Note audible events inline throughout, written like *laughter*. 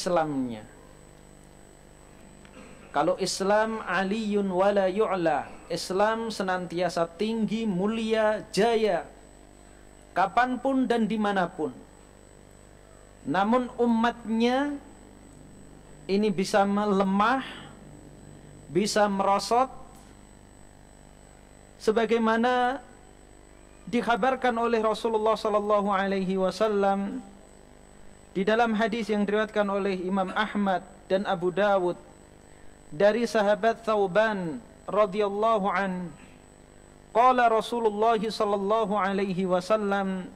Islamnya. Kalau Islam aliyun wala yu'la, Islam senantiasa tinggi, mulia, jaya, kapanpun dan dimanapun. Namun umatnya ini bisa melemah, bisa merosot, sebagaimana dikhabarkan oleh Rasulullah Sallallahu Alaihi Wasallam di dalam hadis yang diriwayatkan oleh Imam Ahmad dan Abu Dawud dari sahabat Thauban radhiyallahu an qala Rasulullah sallallahu alaihi wasallam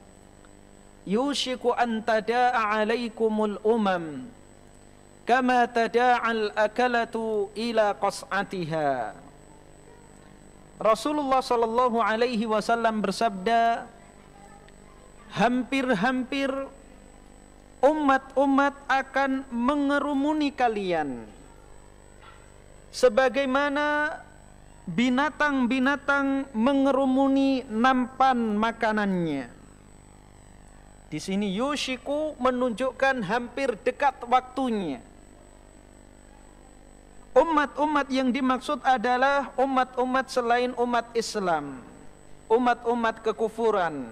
yushiku an tada'a alaikumul umam kama al akalatu ila qas'atiha Rasulullah sallallahu alaihi wasallam bersabda hampir-hampir umat-umat akan mengerumuni kalian sebagaimana binatang-binatang mengerumuni nampan makanannya. Di sini Yoshiku menunjukkan hampir dekat waktunya. Umat-umat yang dimaksud adalah umat-umat selain umat Islam, umat-umat kekufuran,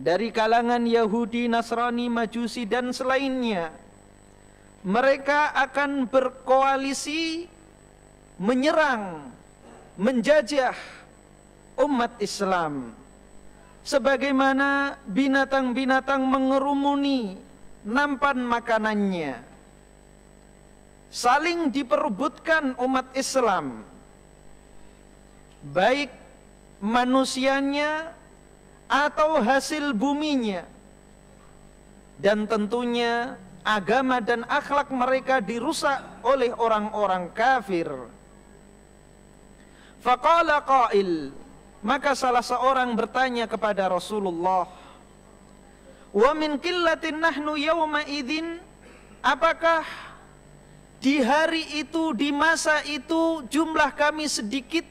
dari kalangan Yahudi, Nasrani, Majusi dan selainnya. Mereka akan berkoalisi menyerang, menjajah umat Islam. Sebagaimana binatang-binatang mengerumuni nampan makanannya. Saling diperbutkan umat Islam. Baik manusianya atau hasil buminya. Dan tentunya agama dan akhlak mereka dirusak oleh orang-orang kafir. Faqala qail, maka salah seorang bertanya kepada Rasulullah, "Wa min qillatin nahnu yawma idzin?" Apakah di hari itu, di masa itu jumlah kami sedikit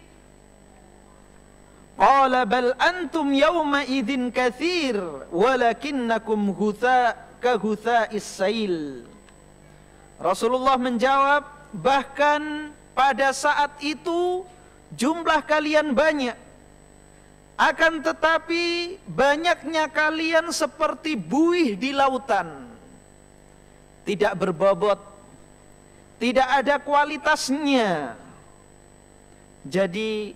Qala bal antum yawma idin kathir walakinnakum hutha ka hutha Rasulullah menjawab, bahkan pada saat itu jumlah kalian banyak. Akan tetapi banyaknya kalian seperti buih di lautan. Tidak berbobot. Tidak ada kualitasnya. Jadi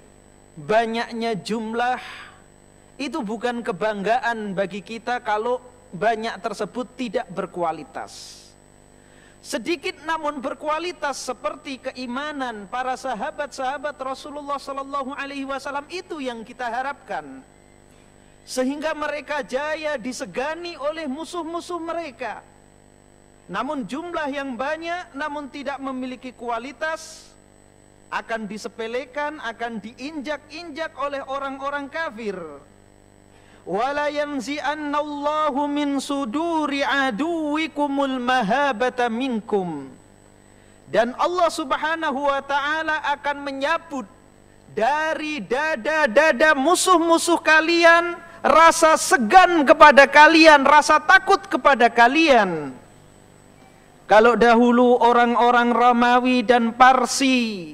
banyaknya jumlah itu bukan kebanggaan bagi kita kalau banyak tersebut tidak berkualitas. Sedikit namun berkualitas seperti keimanan para sahabat-sahabat Rasulullah Sallallahu Alaihi Wasallam itu yang kita harapkan. Sehingga mereka jaya disegani oleh musuh-musuh mereka. Namun jumlah yang banyak namun tidak memiliki kualitas akan disepelekan, akan diinjak-injak oleh orang-orang kafir. Wala min suduri aduwikumul mahabata minkum. Dan Allah Subhanahu wa taala akan menyabut dari dada-dada musuh-musuh kalian rasa segan kepada kalian, rasa takut kepada kalian. Kalau dahulu orang-orang Romawi dan Parsi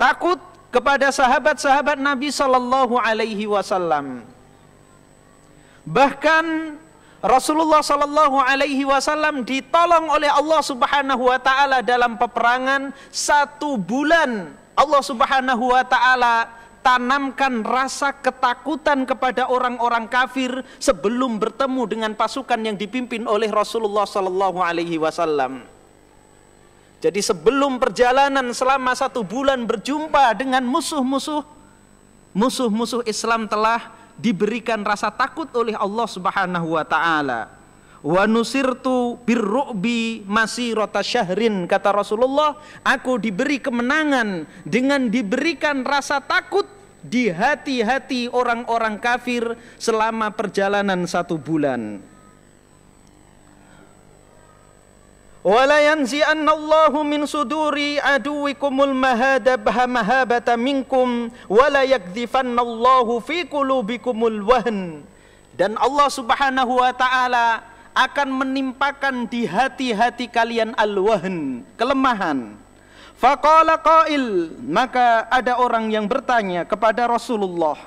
takut kepada sahabat-sahabat Nabi Sallallahu Alaihi Wasallam. Bahkan Rasulullah Sallallahu Alaihi Wasallam ditolong oleh Allah Subhanahu Wa Taala dalam peperangan satu bulan. Allah Subhanahu Wa Taala tanamkan rasa ketakutan kepada orang-orang kafir sebelum bertemu dengan pasukan yang dipimpin oleh Rasulullah Sallallahu Alaihi Wasallam. Jadi sebelum perjalanan selama satu bulan berjumpa dengan musuh-musuh, musuh-musuh Islam telah diberikan rasa takut oleh Allah Subhanahu wa taala. Wa nusirtu birru'bi masirata syahrin kata Rasulullah, aku diberi kemenangan dengan diberikan rasa takut di hati-hati orang-orang kafir selama perjalanan satu bulan. ولينزئن الله من صدور عدوكم المهابة مهابة منكم ولا يكذفن الله في قلوبكم الوهن dan Allah Subhanahu wa taala akan menimpakan di hati-hati kalian al-wahn, kelemahan. Faqala qail, maka ada orang yang bertanya kepada Rasulullah,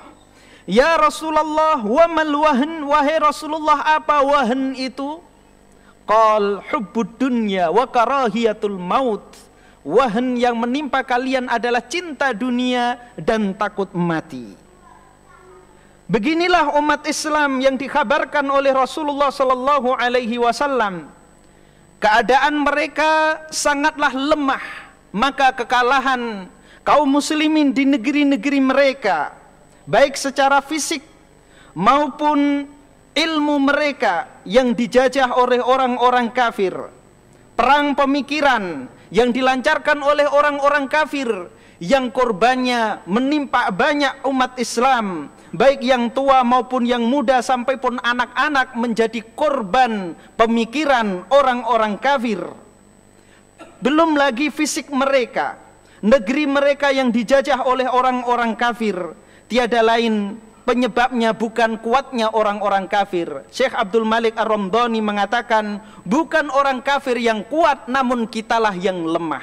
"Ya Rasulullah, wa mal wahn? Wahai Rasulullah, apa wahn itu?" Qal hubbud dunya wa karahiyatul maut. Wahan yang menimpa kalian adalah cinta dunia dan takut mati. Beginilah umat Islam yang dikhabarkan oleh Rasulullah sallallahu alaihi wasallam. Keadaan mereka sangatlah lemah, maka kekalahan kaum muslimin di negeri-negeri mereka baik secara fisik maupun ilmu mereka yang dijajah oleh orang-orang kafir, perang pemikiran yang dilancarkan oleh orang-orang kafir yang korbannya menimpa banyak umat Islam, baik yang tua maupun yang muda sampai pun anak-anak menjadi korban pemikiran orang-orang kafir. Belum lagi fisik mereka, negeri mereka yang dijajah oleh orang-orang kafir, tiada lain penyebabnya bukan kuatnya orang-orang kafir. Syekh Abdul Malik Ar-Ramdhani mengatakan, bukan orang kafir yang kuat namun kitalah yang lemah.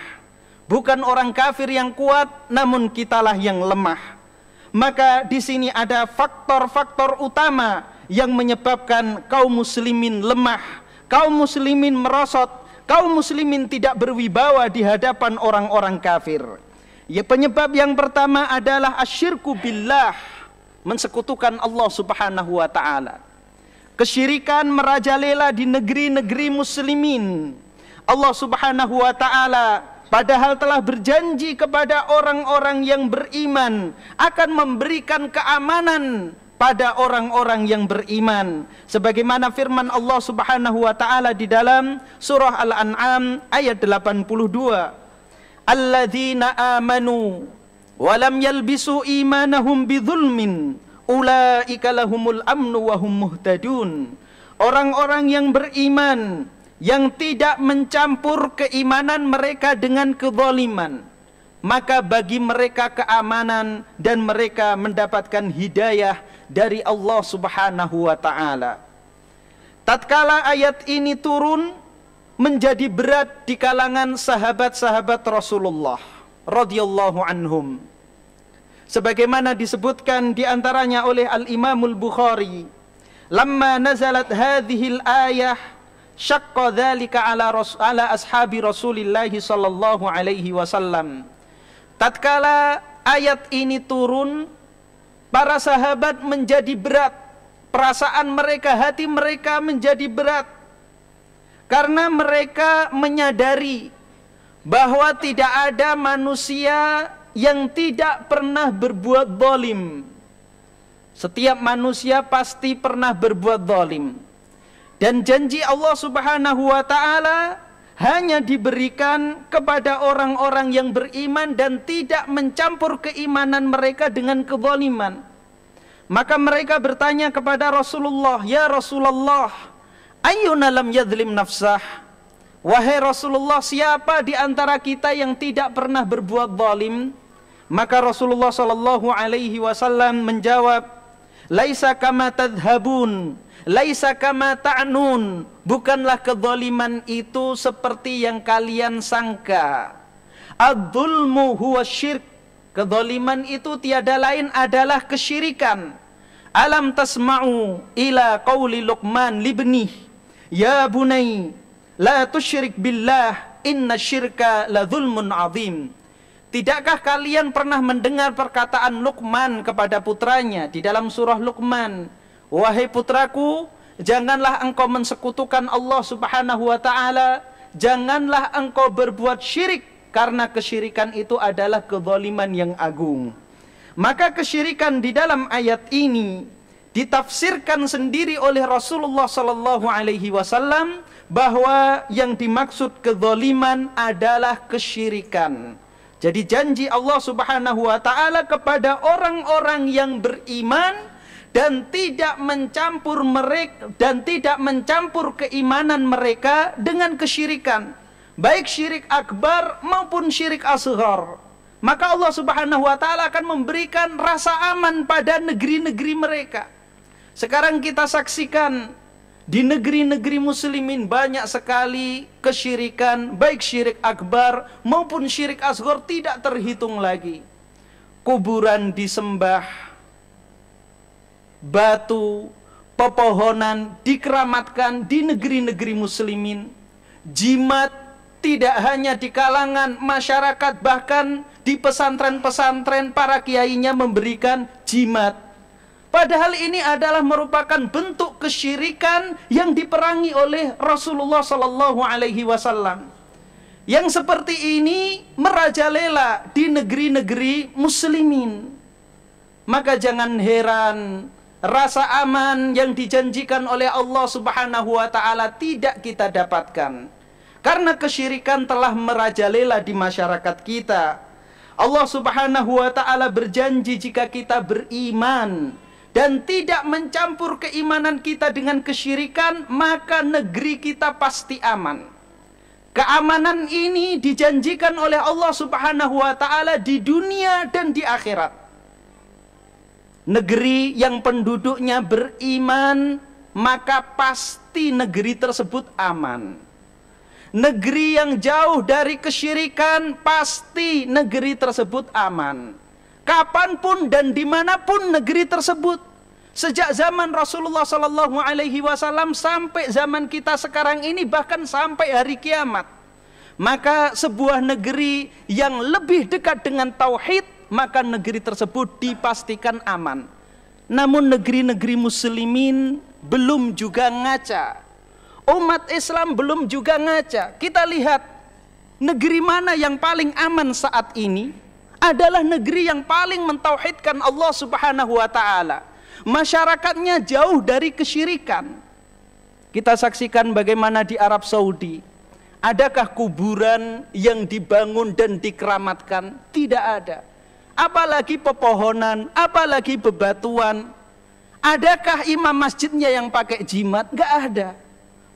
Bukan orang kafir yang kuat namun kitalah yang lemah. Maka di sini ada faktor-faktor utama yang menyebabkan kaum muslimin lemah, kaum muslimin merosot, kaum muslimin tidak berwibawa di hadapan orang-orang kafir. Ya penyebab yang pertama adalah asyirku billah mensekutukan Allah Subhanahu wa taala. Kesyirikan merajalela di negeri-negeri muslimin. Allah Subhanahu wa taala padahal telah berjanji kepada orang-orang yang beriman akan memberikan keamanan pada orang-orang yang beriman sebagaimana firman Allah Subhanahu wa taala di dalam surah Al-An'am ayat 82 Alladzina amanu walam yalbisu imanahum bidhulmin ulaika lahumul amnu wahum muhtadun. Orang-orang yang beriman yang tidak mencampur keimanan mereka dengan kezaliman, maka bagi mereka keamanan dan mereka mendapatkan hidayah dari Allah Subhanahu wa taala. Tatkala ayat ini turun menjadi berat di kalangan sahabat-sahabat Rasulullah radhiyallahu anhum. Sebagaimana disebutkan di antaranya oleh Al-Imamul Bukhari, "Lamma nazalat hadhil ayah syaqqa dzalika ala ala ashabi Rasulillah sallallahu alaihi wasallam." Tatkala ayat ini turun, para sahabat menjadi berat. Perasaan mereka, hati mereka menjadi berat. Karena mereka menyadari bahwa tidak ada manusia yang tidak pernah berbuat dolim. Setiap manusia pasti pernah berbuat dolim. Dan janji Allah subhanahu wa ta'ala hanya diberikan kepada orang-orang yang beriman dan tidak mencampur keimanan mereka dengan kezaliman. Maka mereka bertanya kepada Rasulullah, "Ya Rasulullah, ayyuna lam yadlim nafsah?" Wahai Rasulullah, siapa di antara kita yang tidak pernah berbuat zalim? Maka Rasulullah sallallahu alaihi wasallam menjawab, "Laisa kama tadhhabun, laisa kama ta'nun." Bukanlah kezaliman itu seperti yang kalian sangka. Adzulmu huwa syirk. Kedoliman itu tiada lain adalah kesyirikan. Alam tasma'u ila qawli Luqman libnih. Ya bunai La tusyrik billah inna syirka la zulmun azim. Tidakkah kalian pernah mendengar perkataan Luqman kepada putranya di dalam surah Luqman? Wahai putraku, janganlah engkau mensekutukan Allah Subhanahu wa taala, janganlah engkau berbuat syirik karena kesyirikan itu adalah kezaliman yang agung. Maka kesyirikan di dalam ayat ini ditafsirkan sendiri oleh Rasulullah sallallahu alaihi wasallam bahwa yang dimaksud kezoliman adalah kesyirikan. Jadi janji Allah Subhanahu wa taala kepada orang-orang yang beriman dan tidak mencampur mereka dan tidak mencampur keimanan mereka dengan kesyirikan, baik syirik akbar maupun syirik asghar. Maka Allah Subhanahu wa taala akan memberikan rasa aman pada negeri-negeri mereka. Sekarang kita saksikan di negeri-negeri muslimin banyak sekali kesyirikan, baik syirik akbar maupun syirik asgor tidak terhitung lagi. Kuburan disembah, batu, pepohonan dikeramatkan di negeri-negeri muslimin. Jimat tidak hanya di kalangan masyarakat, bahkan di pesantren-pesantren para kiainya memberikan jimat Padahal ini adalah merupakan bentuk kesyirikan yang diperangi oleh Rasulullah Sallallahu Alaihi Wasallam. Yang seperti ini merajalela di negeri-negeri muslimin. Maka jangan heran rasa aman yang dijanjikan oleh Allah Subhanahu wa taala tidak kita dapatkan. Karena kesyirikan telah merajalela di masyarakat kita. Allah Subhanahu wa taala berjanji jika kita beriman, dan tidak mencampur keimanan kita dengan kesyirikan, maka negeri kita pasti aman. Keamanan ini dijanjikan oleh Allah Subhanahu wa taala di dunia dan di akhirat. Negeri yang penduduknya beriman, maka pasti negeri tersebut aman. Negeri yang jauh dari kesyirikan, pasti negeri tersebut aman kapanpun dan dimanapun negeri tersebut. Sejak zaman Rasulullah Shallallahu Alaihi Wasallam sampai zaman kita sekarang ini bahkan sampai hari kiamat. Maka sebuah negeri yang lebih dekat dengan tauhid maka negeri tersebut dipastikan aman. Namun negeri-negeri muslimin belum juga ngaca. Umat Islam belum juga ngaca. Kita lihat negeri mana yang paling aman saat ini? adalah negeri yang paling mentauhidkan Allah Subhanahu wa taala. Masyarakatnya jauh dari kesyirikan. Kita saksikan bagaimana di Arab Saudi. Adakah kuburan yang dibangun dan dikeramatkan? Tidak ada. Apalagi pepohonan, apalagi bebatuan. Adakah imam masjidnya yang pakai jimat? Gak ada.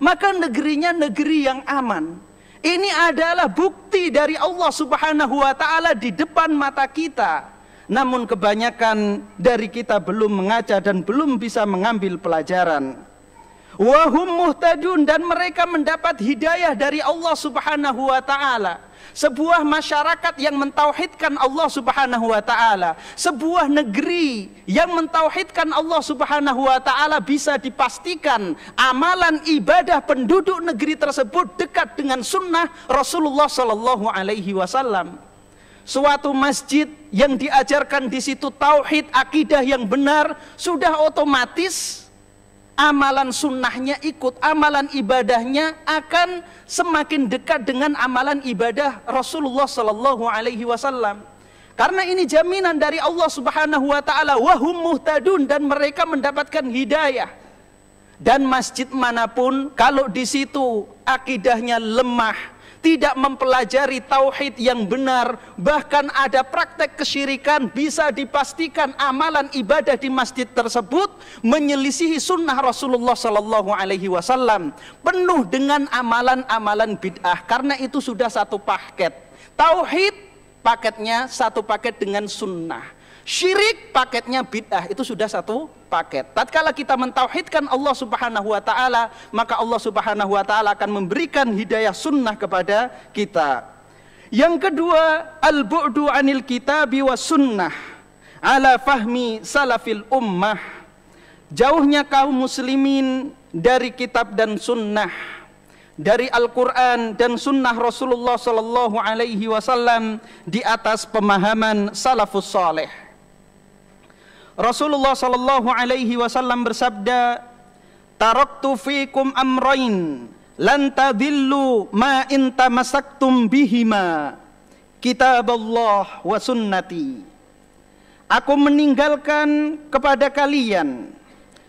Maka negerinya negeri yang aman ini adalah bukti dari Allah Subhanahu wa taala di depan mata kita. Namun kebanyakan dari kita belum mengaca dan belum bisa mengambil pelajaran. Wahum muhtadun dan mereka mendapat hidayah dari Allah Subhanahu wa taala sebuah masyarakat yang mentauhidkan Allah Subhanahu wa taala, sebuah negeri yang mentauhidkan Allah Subhanahu wa taala bisa dipastikan amalan ibadah penduduk negeri tersebut dekat dengan sunnah Rasulullah sallallahu alaihi wasallam. Suatu masjid yang diajarkan di situ tauhid akidah yang benar sudah otomatis amalan sunnahnya ikut amalan ibadahnya akan semakin dekat dengan amalan ibadah Rasulullah Sallallahu Alaihi Wasallam. Karena ini jaminan dari Allah Subhanahu Wa Taala wahum muhtadun dan mereka mendapatkan hidayah. Dan masjid manapun kalau di situ akidahnya lemah, tidak mempelajari tauhid yang benar, bahkan ada praktek kesyirikan, bisa dipastikan amalan ibadah di masjid tersebut menyelisihi sunnah Rasulullah Sallallahu Alaihi Wasallam, penuh dengan amalan-amalan bid'ah. Karena itu sudah satu paket. Tauhid paketnya satu paket dengan sunnah. Syirik paketnya bid'ah itu sudah satu paket. Tatkala kita mentauhidkan Allah Subhanahu wa taala, maka Allah Subhanahu wa taala akan memberikan hidayah sunnah kepada kita. Yang kedua, al-bu'du anil kitabi was sunnah ala fahmi salafil ummah. Jauhnya kaum muslimin dari kitab dan sunnah dari Al-Quran dan sunnah Rasulullah Sallallahu Alaihi Wasallam di atas pemahaman salafus saleh. Rasulullah sallallahu alaihi wasallam bersabda, "Taraktu fikum amrain lan tadillu ma in tamassaktum bihima kitab Allah wa sunnati." Aku meninggalkan kepada kalian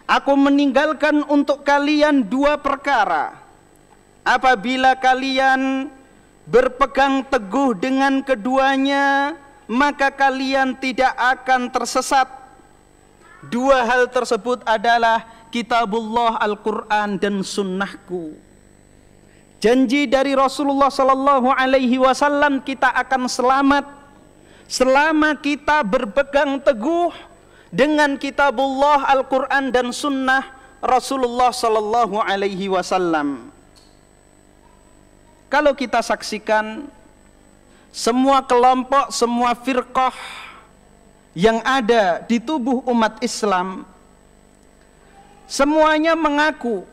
Aku meninggalkan untuk kalian dua perkara Apabila kalian berpegang teguh dengan keduanya Maka kalian tidak akan tersesat Dua hal tersebut adalah kitabullah Al-Quran dan sunnahku. Janji dari Rasulullah Sallallahu Alaihi Wasallam kita akan selamat selama kita berpegang teguh dengan kitabullah Al-Quran dan sunnah Rasulullah Sallallahu Alaihi Wasallam. Kalau kita saksikan semua kelompok, semua firqah yang ada di tubuh umat Islam semuanya mengaku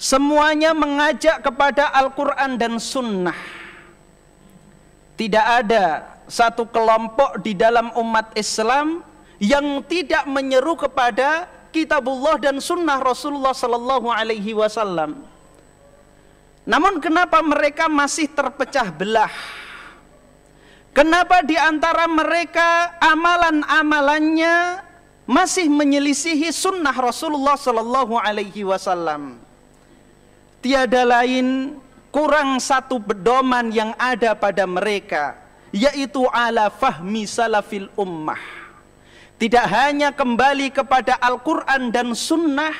semuanya mengajak kepada Al-Quran dan Sunnah tidak ada satu kelompok di dalam umat Islam yang tidak menyeru kepada kitabullah dan sunnah Rasulullah Sallallahu Alaihi Wasallam. Namun kenapa mereka masih terpecah belah? Kenapa di antara mereka amalan-amalannya masih menyelisihi sunnah Rasulullah Sallallahu Alaihi Wasallam? Tiada lain kurang satu pedoman yang ada pada mereka, yaitu ala fahmi salafil ummah. Tidak hanya kembali kepada Al-Quran dan Sunnah,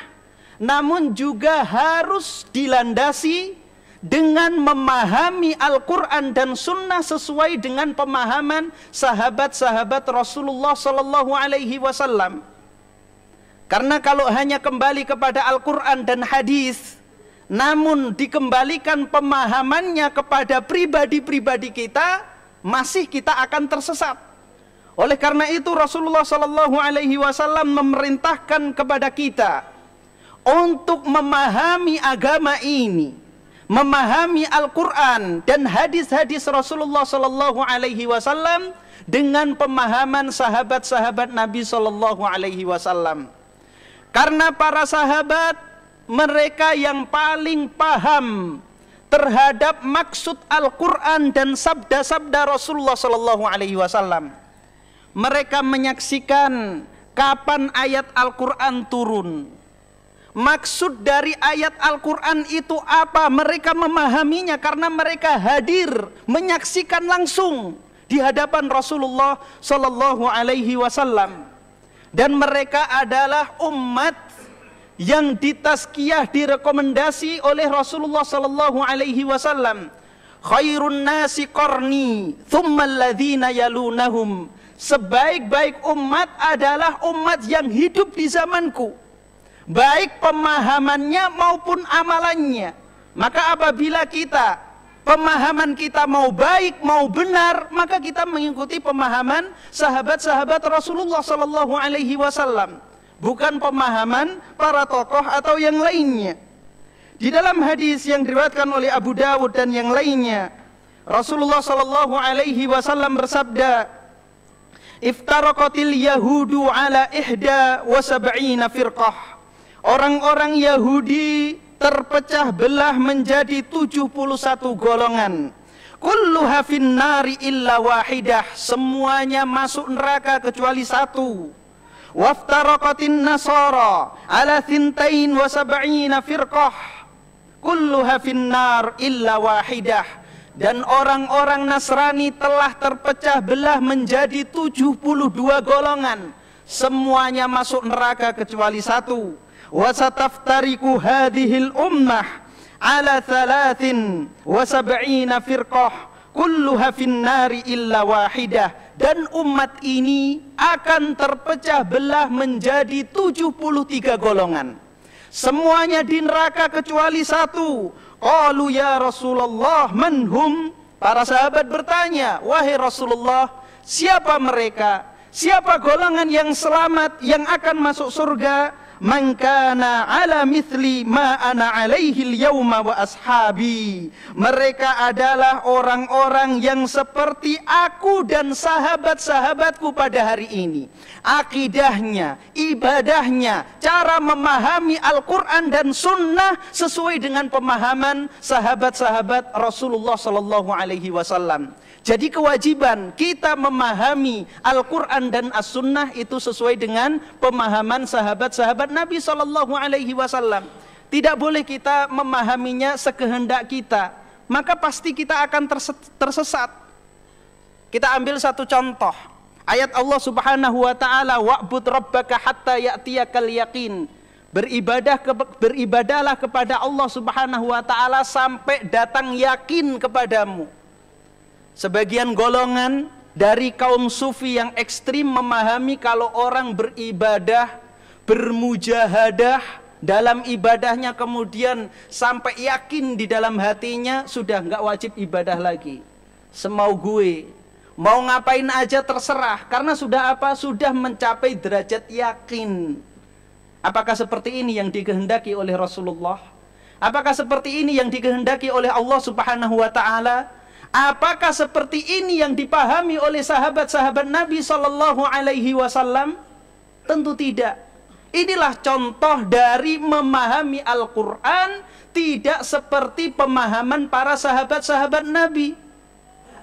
namun juga harus dilandasi dengan memahami Al-Quran dan Sunnah sesuai dengan pemahaman sahabat-sahabat Rasulullah Sallallahu Alaihi Wasallam. Karena kalau hanya kembali kepada Al-Quran dan hadis, namun dikembalikan pemahamannya kepada pribadi-pribadi kita, masih kita akan tersesat. Oleh karena itu Rasulullah Sallallahu Alaihi Wasallam memerintahkan kepada kita untuk memahami agama ini memahami Al-Quran dan hadis-hadis Rasulullah Sallallahu Alaihi Wasallam dengan pemahaman sahabat-sahabat Nabi Sallallahu Alaihi Wasallam. Karena para sahabat mereka yang paling paham terhadap maksud Al-Quran dan sabda-sabda Rasulullah Sallallahu Alaihi Wasallam. Mereka menyaksikan kapan ayat Al-Quran turun, Maksud dari ayat Al-Quran itu apa? Mereka memahaminya karena mereka hadir menyaksikan langsung di hadapan Rasulullah Sallallahu Alaihi Wasallam. Dan mereka adalah umat yang ditaskiyah direkomendasi oleh Rasulullah Sallallahu Alaihi Wasallam. Khairun nasi korni, thumma yalunahum. Sebaik-baik umat adalah umat yang hidup di zamanku baik pemahamannya maupun amalannya. Maka apabila kita pemahaman kita mau baik mau benar, maka kita mengikuti pemahaman sahabat-sahabat Rasulullah Sallallahu Alaihi Wasallam, bukan pemahaman para tokoh atau yang lainnya. Di dalam hadis yang diriwayatkan oleh Abu Dawud dan yang lainnya, Rasulullah Sallallahu Alaihi Wasallam bersabda, iftarakatil Yahudu ala ihda wa sab'ina firqah." Orang-orang Yahudi terpecah belah menjadi 71 golongan. Kulluha nari illa wahidah. Semuanya masuk neraka kecuali satu. Waftaraqatin nasara ala thintain wa sab'ina firqah. Kulluha finnar illa wahidah dan orang-orang Nasrani telah terpecah belah menjadi 72 golongan semuanya masuk neraka kecuali satu وستفترق هذه الأمة على ثلاث وسبعين فرقة كلها في النار إلا واحدة، dan umat ini akan terpecah belah menjadi 73 golongan semuanya di neraka kecuali satu qalu ya rasulullah manhum para sahabat bertanya wahai rasulullah siapa mereka siapa golongan yang selamat yang akan masuk surga man kana ala mithli ma ana alaihi yauma wa ashabi mereka adalah orang-orang yang seperti aku dan sahabat-sahabatku pada hari ini akidahnya ibadahnya cara memahami Al-Qur'an dan sunnah sesuai dengan pemahaman sahabat-sahabat Rasulullah sallallahu alaihi wasallam jadi kewajiban kita memahami Al-Quran dan As-Sunnah itu sesuai dengan pemahaman sahabat-sahabat Nabi Shallallahu Alaihi Wasallam. Tidak boleh kita memahaminya sekehendak kita, maka pasti kita akan tersesat. Kita ambil satu contoh. Ayat Allah Subhanahu wa taala wa'bud rabbaka hatta ya'tiyakal yaqin. Beribadah ke, beribadahlah kepada Allah Subhanahu wa taala sampai datang yakin kepadamu. Sebagian golongan dari kaum sufi yang ekstrim memahami kalau orang beribadah, bermujahadah dalam ibadahnya kemudian sampai yakin di dalam hatinya sudah nggak wajib ibadah lagi. Semau gue, mau ngapain aja terserah karena sudah apa? Sudah mencapai derajat yakin. Apakah seperti ini yang dikehendaki oleh Rasulullah? Apakah seperti ini yang dikehendaki oleh Allah Subhanahu wa taala? Apakah seperti ini yang dipahami oleh sahabat-sahabat Nabi Shallallahu Alaihi Wasallam? Tentu tidak. Inilah contoh dari memahami Al-Quran tidak seperti pemahaman para sahabat-sahabat Nabi.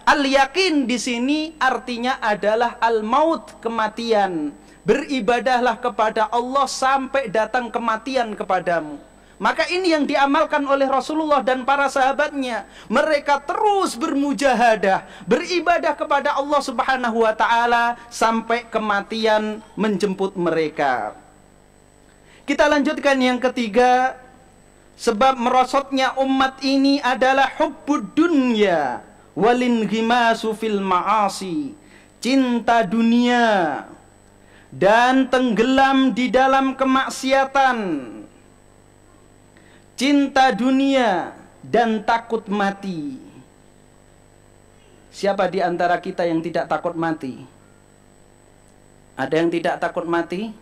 Al-yakin di sini artinya adalah al-maut kematian. Beribadahlah kepada Allah sampai datang kematian kepadamu. Maka ini yang diamalkan oleh Rasulullah dan para sahabatnya. Mereka terus bermujahadah, beribadah kepada Allah Subhanahu wa taala sampai kematian menjemput mereka. Kita lanjutkan yang ketiga, sebab merosotnya umat ini adalah hubbud dunya walin ghimasu fil ma'asi. Cinta dunia dan tenggelam di dalam kemaksiatan cinta dunia dan takut mati. Siapa di antara kita yang tidak takut mati? Ada yang tidak takut mati?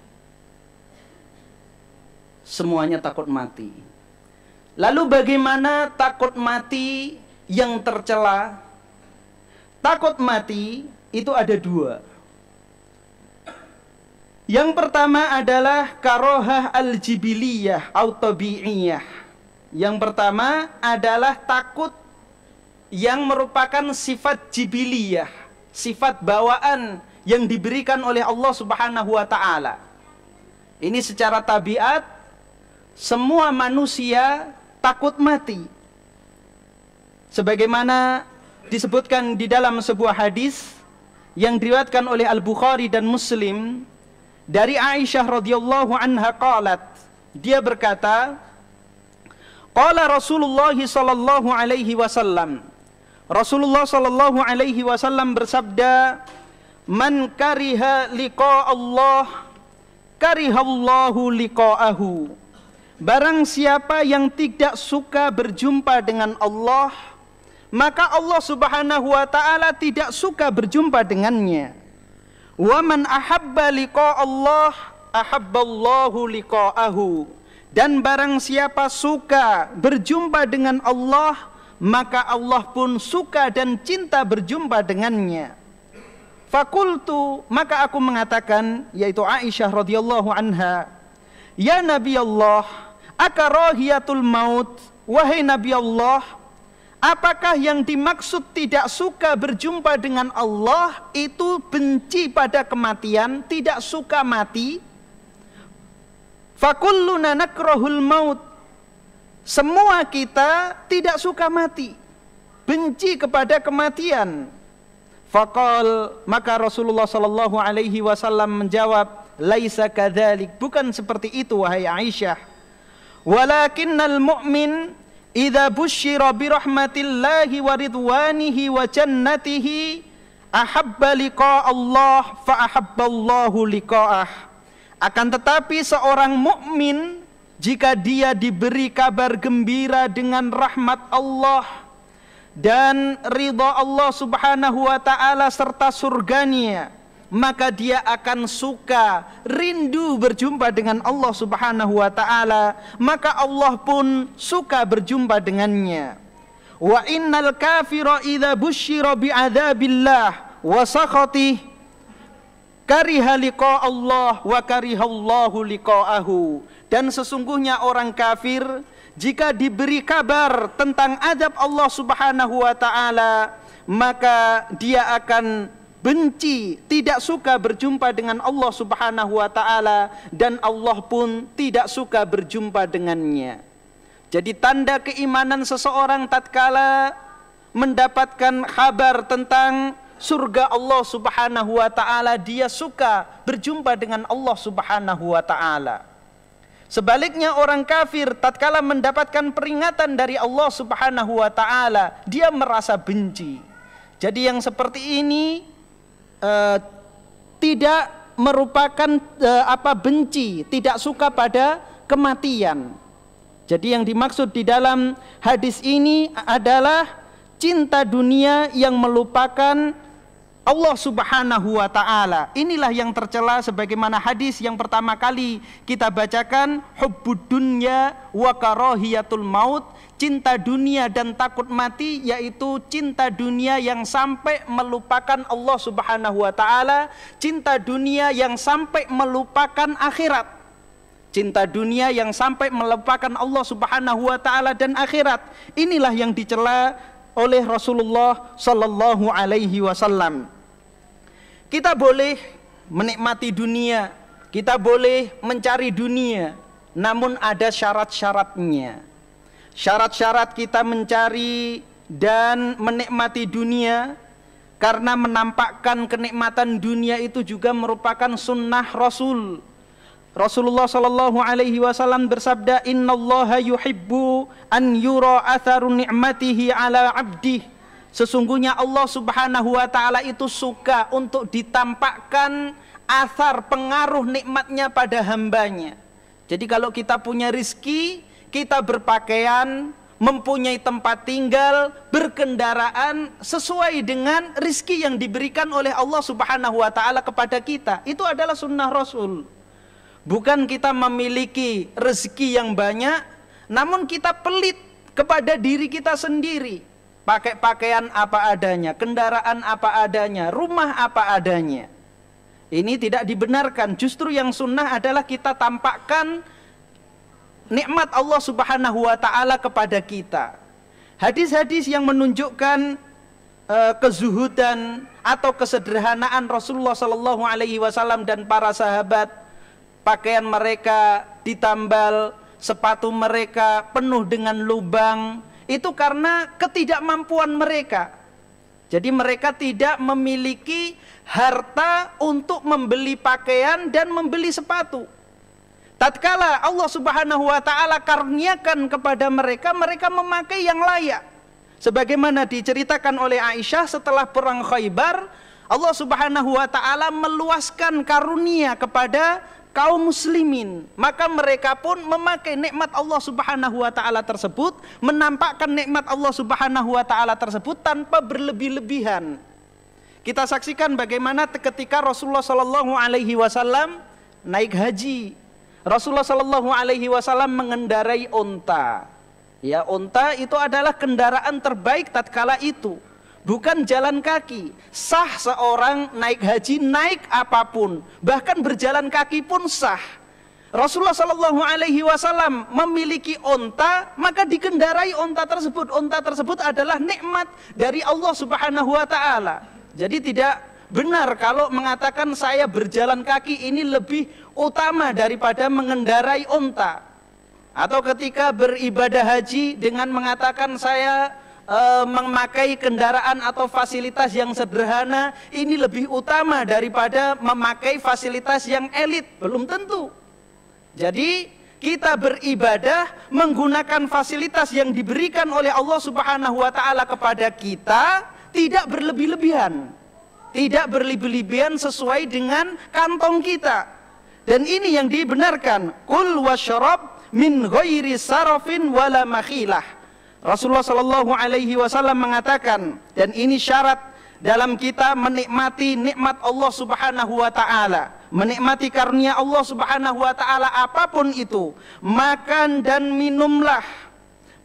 Semuanya takut mati. Lalu bagaimana takut mati yang tercela? Takut mati itu ada dua. Yang pertama adalah karohah al-jibiliyah atau yang pertama adalah takut yang merupakan sifat jibiliyah, sifat bawaan yang diberikan oleh Allah Subhanahu wa taala. Ini secara tabiat semua manusia takut mati. Sebagaimana disebutkan di dalam sebuah hadis yang diriwayatkan oleh Al-Bukhari dan Muslim dari Aisyah radhiyallahu anha qalat dia berkata Qala Rasulullah sallallahu alaihi wasallam. Rasulullah sallallahu alaihi wasallam bersabda, "Man kariha liqa Allah, kariha Allahu liqa'ahu." Barang siapa yang tidak suka berjumpa dengan Allah, maka Allah Subhanahu wa taala tidak suka berjumpa dengannya. Wa man ahabba liqa Allah, ahabballahu liqa'ahu. Dan barang siapa suka berjumpa dengan Allah, maka Allah pun suka dan cinta berjumpa dengannya. Fakultu, maka aku mengatakan, yaitu Aisyah radhiyallahu anha, Ya Nabi Allah, akarohiyatul maut, wahai Nabi Allah, Apakah yang dimaksud tidak suka berjumpa dengan Allah itu benci pada kematian, tidak suka mati? Fakulluna nakrohul maut. Semua kita tidak suka mati. Benci kepada kematian. Fakol maka Rasulullah Shallallahu Alaihi Wasallam menjawab, laisa kadalik bukan seperti itu wahai Aisyah. Walakinnal mu'min idza busyira bi rahmatillahi wa ridwanihi wa jannatihi ahabba liqa Allah fa ahabballahu liqa'ah akan tetapi seorang mukmin jika dia diberi kabar gembira dengan rahmat Allah dan ridha Allah Subhanahu wa taala serta surganya, maka dia akan suka rindu berjumpa dengan Allah Subhanahu wa taala, maka Allah pun suka berjumpa dengannya. Wa innal kafira idza busyira bi'adzabillah wa sakhatih kariha liqa Allah wa liqa'ahu dan sesungguhnya orang kafir jika diberi kabar tentang adab Allah Subhanahu wa taala maka dia akan benci tidak suka berjumpa dengan Allah Subhanahu wa taala dan Allah pun tidak suka berjumpa dengannya jadi tanda keimanan seseorang tatkala mendapatkan kabar tentang surga Allah Subhanahu wa taala, dia suka berjumpa dengan Allah Subhanahu wa taala. Sebaliknya orang kafir tatkala mendapatkan peringatan dari Allah Subhanahu wa taala, dia merasa benci. Jadi yang seperti ini uh, tidak merupakan uh, apa benci, tidak suka pada kematian. Jadi yang dimaksud di dalam hadis ini adalah cinta dunia yang melupakan Allah Subhanahu wa taala. Inilah yang tercela sebagaimana hadis yang pertama kali kita bacakan hubbud dunya wa karahiyatul maut, cinta dunia dan takut mati yaitu cinta dunia yang sampai melupakan Allah Subhanahu wa taala, cinta dunia yang sampai melupakan akhirat cinta dunia yang sampai melupakan Allah Subhanahu wa taala dan akhirat. Inilah yang dicela oleh Rasulullah sallallahu alaihi wasallam. Kita boleh menikmati dunia, kita boleh mencari dunia, namun ada syarat-syaratnya. Syarat-syarat kita mencari dan menikmati dunia karena menampakkan kenikmatan dunia itu juga merupakan sunnah Rasul. Rasulullah Shallallahu Alaihi Wasallam bersabda, Inna Allah yuhibbu an yura atharu ni'matihi ala abdih. Sesungguhnya Allah Subhanahu wa taala itu suka untuk ditampakkan asar pengaruh nikmatnya pada hambanya. Jadi kalau kita punya rizki, kita berpakaian, mempunyai tempat tinggal, berkendaraan sesuai dengan rizki yang diberikan oleh Allah Subhanahu wa taala kepada kita. Itu adalah sunnah Rasul. Bukan kita memiliki rezeki yang banyak, namun kita pelit kepada diri kita sendiri pakai pakaian apa adanya, kendaraan apa adanya, rumah apa adanya. Ini tidak dibenarkan. Justru yang sunnah adalah kita tampakkan nikmat Allah Subhanahu wa taala kepada kita. Hadis-hadis yang menunjukkan uh, kezuhudan atau kesederhanaan Rasulullah Sallallahu alaihi wasallam dan para sahabat, pakaian mereka ditambal, sepatu mereka penuh dengan lubang, itu karena ketidakmampuan mereka. Jadi mereka tidak memiliki harta untuk membeli pakaian dan membeli sepatu. Tatkala Allah Subhanahu wa taala karniakan kepada mereka, mereka memakai yang layak. Sebagaimana diceritakan oleh Aisyah setelah perang Khaybar, Allah Subhanahu wa taala meluaskan karunia kepada kaum muslimin maka mereka pun memakai nikmat Allah Subhanahu wa taala tersebut menampakkan nikmat Allah Subhanahu wa taala tersebut tanpa berlebih-lebihan kita saksikan bagaimana ketika Rasulullah saw alaihi wasallam naik haji Rasulullah saw alaihi wasallam mengendarai unta ya unta itu adalah kendaraan terbaik tatkala itu bukan jalan kaki. Sah seorang naik haji naik apapun, bahkan berjalan kaki pun sah. Rasulullah Shallallahu Alaihi Wasallam memiliki onta, maka dikendarai onta tersebut. Onta tersebut adalah nikmat dari Allah Subhanahu Wa Taala. Jadi tidak benar kalau mengatakan saya berjalan kaki ini lebih utama daripada mengendarai onta. Atau ketika beribadah haji dengan mengatakan saya e, memakai kendaraan atau fasilitas yang sederhana ini lebih utama daripada memakai fasilitas yang elit. Belum tentu. Jadi kita beribadah menggunakan fasilitas yang diberikan oleh Allah Subhanahu wa taala kepada kita tidak berlebih-lebihan. Tidak berlebih-lebihan sesuai dengan kantong kita. Dan ini yang dibenarkan. Kul wasyrab min ghairi sarafin wala makhilah Rasulullah Shallallahu Alaihi Wasallam mengatakan dan ini syarat dalam kita menikmati nikmat Allah Subhanahu wa taala, menikmati karunia Allah Subhanahu wa taala apapun itu. Makan dan minumlah.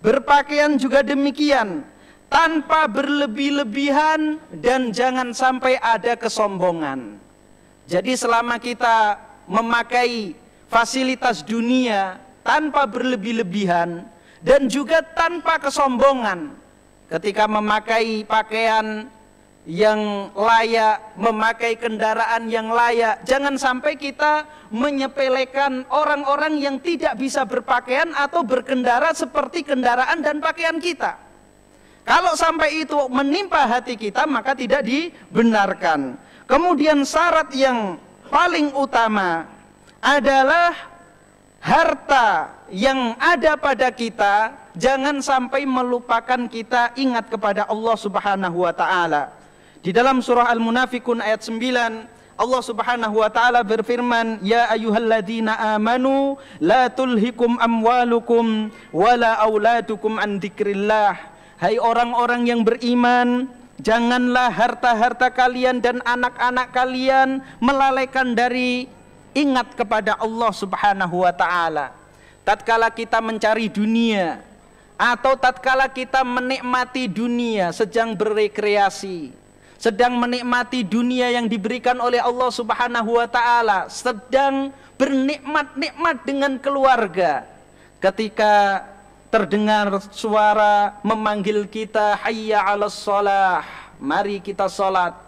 Berpakaian juga demikian, tanpa berlebih-lebihan dan jangan sampai ada kesombongan. Jadi selama kita memakai fasilitas dunia tanpa berlebih-lebihan, dan juga tanpa kesombongan ketika memakai pakaian yang layak, memakai kendaraan yang layak. Jangan sampai kita menyepelekan orang-orang yang tidak bisa berpakaian atau berkendara seperti kendaraan dan pakaian kita. Kalau sampai itu menimpa hati kita, maka tidak dibenarkan. Kemudian syarat yang paling utama adalah harta yang ada pada kita jangan sampai melupakan kita ingat kepada Allah Subhanahu wa taala. Di dalam surah Al-Munafikun ayat 9 Allah Subhanahu wa taala berfirman, "Ya ayyuhalladzina amanu la tulhikum amwalukum wala auladukum an dzikrillah." Hai orang-orang yang beriman, janganlah harta-harta kalian dan anak-anak kalian melalaikan dari ingat kepada Allah Subhanahu wa taala tatkala kita mencari dunia atau tatkala kita menikmati dunia sedang berrekreasi sedang menikmati dunia yang diberikan oleh Allah Subhanahu wa taala sedang bernikmat-nikmat dengan keluarga ketika terdengar suara memanggil kita hayya 'alas shalah mari kita salat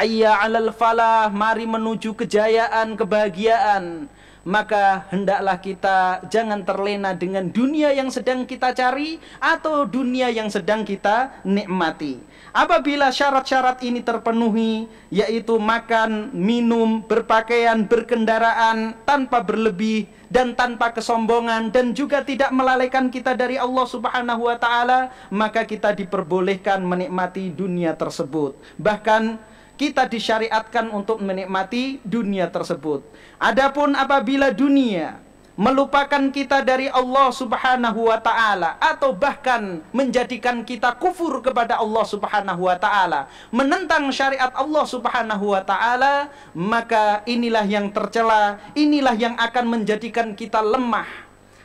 hayya 'alal falah mari menuju kejayaan kebahagiaan maka hendaklah kita jangan terlena dengan dunia yang sedang kita cari atau dunia yang sedang kita nikmati. Apabila syarat-syarat ini terpenuhi, yaitu makan, minum, berpakaian, berkendaraan tanpa berlebih dan tanpa kesombongan dan juga tidak melalaikan kita dari Allah Subhanahu wa taala, maka kita diperbolehkan menikmati dunia tersebut. Bahkan kita disyariatkan untuk menikmati dunia tersebut. Adapun apabila dunia melupakan kita dari Allah Subhanahu wa taala atau bahkan menjadikan kita kufur kepada Allah Subhanahu wa taala, menentang syariat Allah Subhanahu wa taala, maka inilah yang tercela, inilah yang akan menjadikan kita lemah.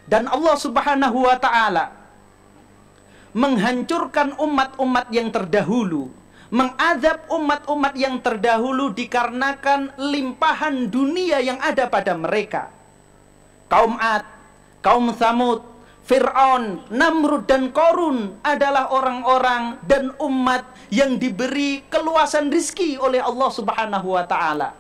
Dan Allah Subhanahu wa taala menghancurkan umat-umat yang terdahulu mengadab umat-umat yang terdahulu dikarenakan limpahan dunia yang ada pada mereka. Kaum Ad, kaum Samud, Fir'aun, Namrud dan Korun adalah orang-orang dan umat yang diberi keluasan rizki oleh Allah subhanahu wa ta'ala.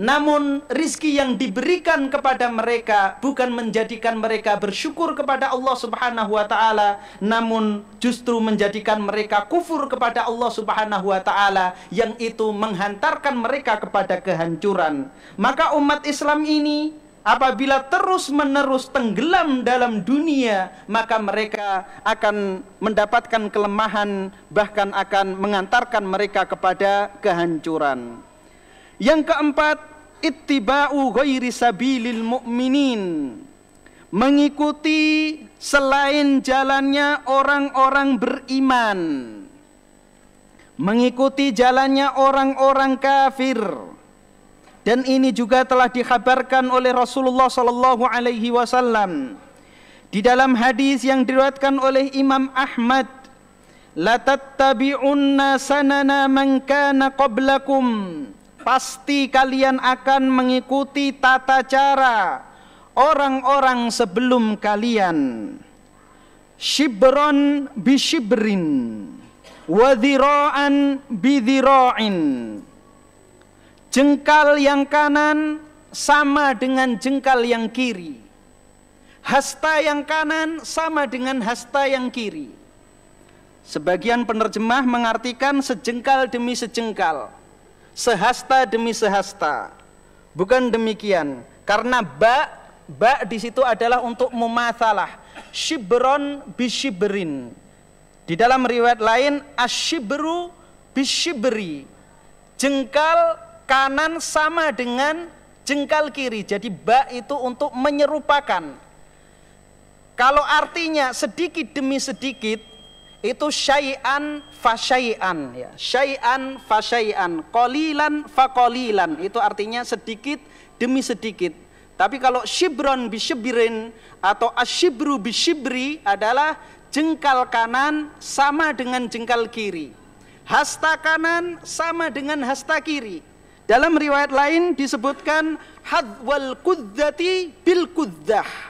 Namun rizki yang diberikan kepada mereka bukan menjadikan mereka bersyukur kepada Allah subhanahu wa ta'ala. Namun justru menjadikan mereka kufur kepada Allah subhanahu wa ta'ala. Yang itu menghantarkan mereka kepada kehancuran. Maka umat Islam ini apabila terus-menerus tenggelam dalam dunia, maka mereka akan mendapatkan kelemahan, bahkan akan mengantarkan mereka kepada kehancuran. Yang keempat, ittiba'u ghairi sabilil mu'minin mengikuti selain jalannya orang-orang beriman mengikuti jalannya orang-orang kafir dan ini juga telah dikhabarkan oleh Rasulullah sallallahu alaihi wasallam di dalam hadis yang diriwayatkan oleh Imam Ahmad la tattabi'unna sanana man kana qablakum pasti kalian akan mengikuti tata cara orang-orang sebelum kalian shibron bi Shibrin, bishibrin bi bidhira'in jengkal yang kanan sama dengan jengkal yang kiri hasta yang kanan sama dengan hasta yang kiri sebagian penerjemah mengartikan sejengkal demi sejengkal sehasta demi sehasta. Bukan demikian, karena ba ba di situ adalah untuk mumatsalah. Shibron bishibrin. Di dalam riwayat lain asyibru bishibri. Jengkal kanan sama dengan jengkal kiri. Jadi ba itu untuk menyerupakan. Kalau artinya sedikit demi sedikit itu syai'an fa syai'an ya. Syai'an fa syai'an, qalilan fa qalilan. Itu artinya sedikit demi sedikit. Tapi kalau shibron syibrin atau ashibru syibri adalah jengkal kanan sama dengan jengkal kiri. Hasta kanan sama dengan hasta kiri. Dalam riwayat lain disebutkan hadwal kudzati bil kuddah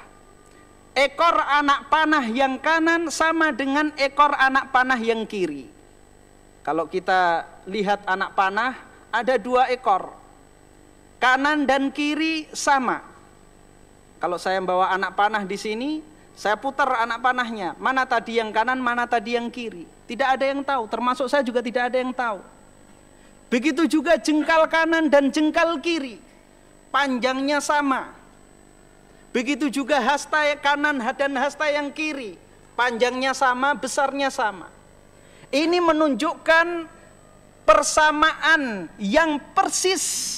ekor anak panah yang kanan sama dengan ekor anak panah yang kiri. Kalau kita lihat anak panah, ada dua ekor. Kanan dan kiri sama. Kalau saya membawa anak panah di sini, saya putar anak panahnya. Mana tadi yang kanan, mana tadi yang kiri. Tidak ada yang tahu, termasuk saya juga tidak ada yang tahu. Begitu juga jengkal kanan dan jengkal kiri. Panjangnya sama, Begitu juga hasta kanan dan hasta yang kiri. Panjangnya sama, besarnya sama. Ini menunjukkan persamaan yang persis.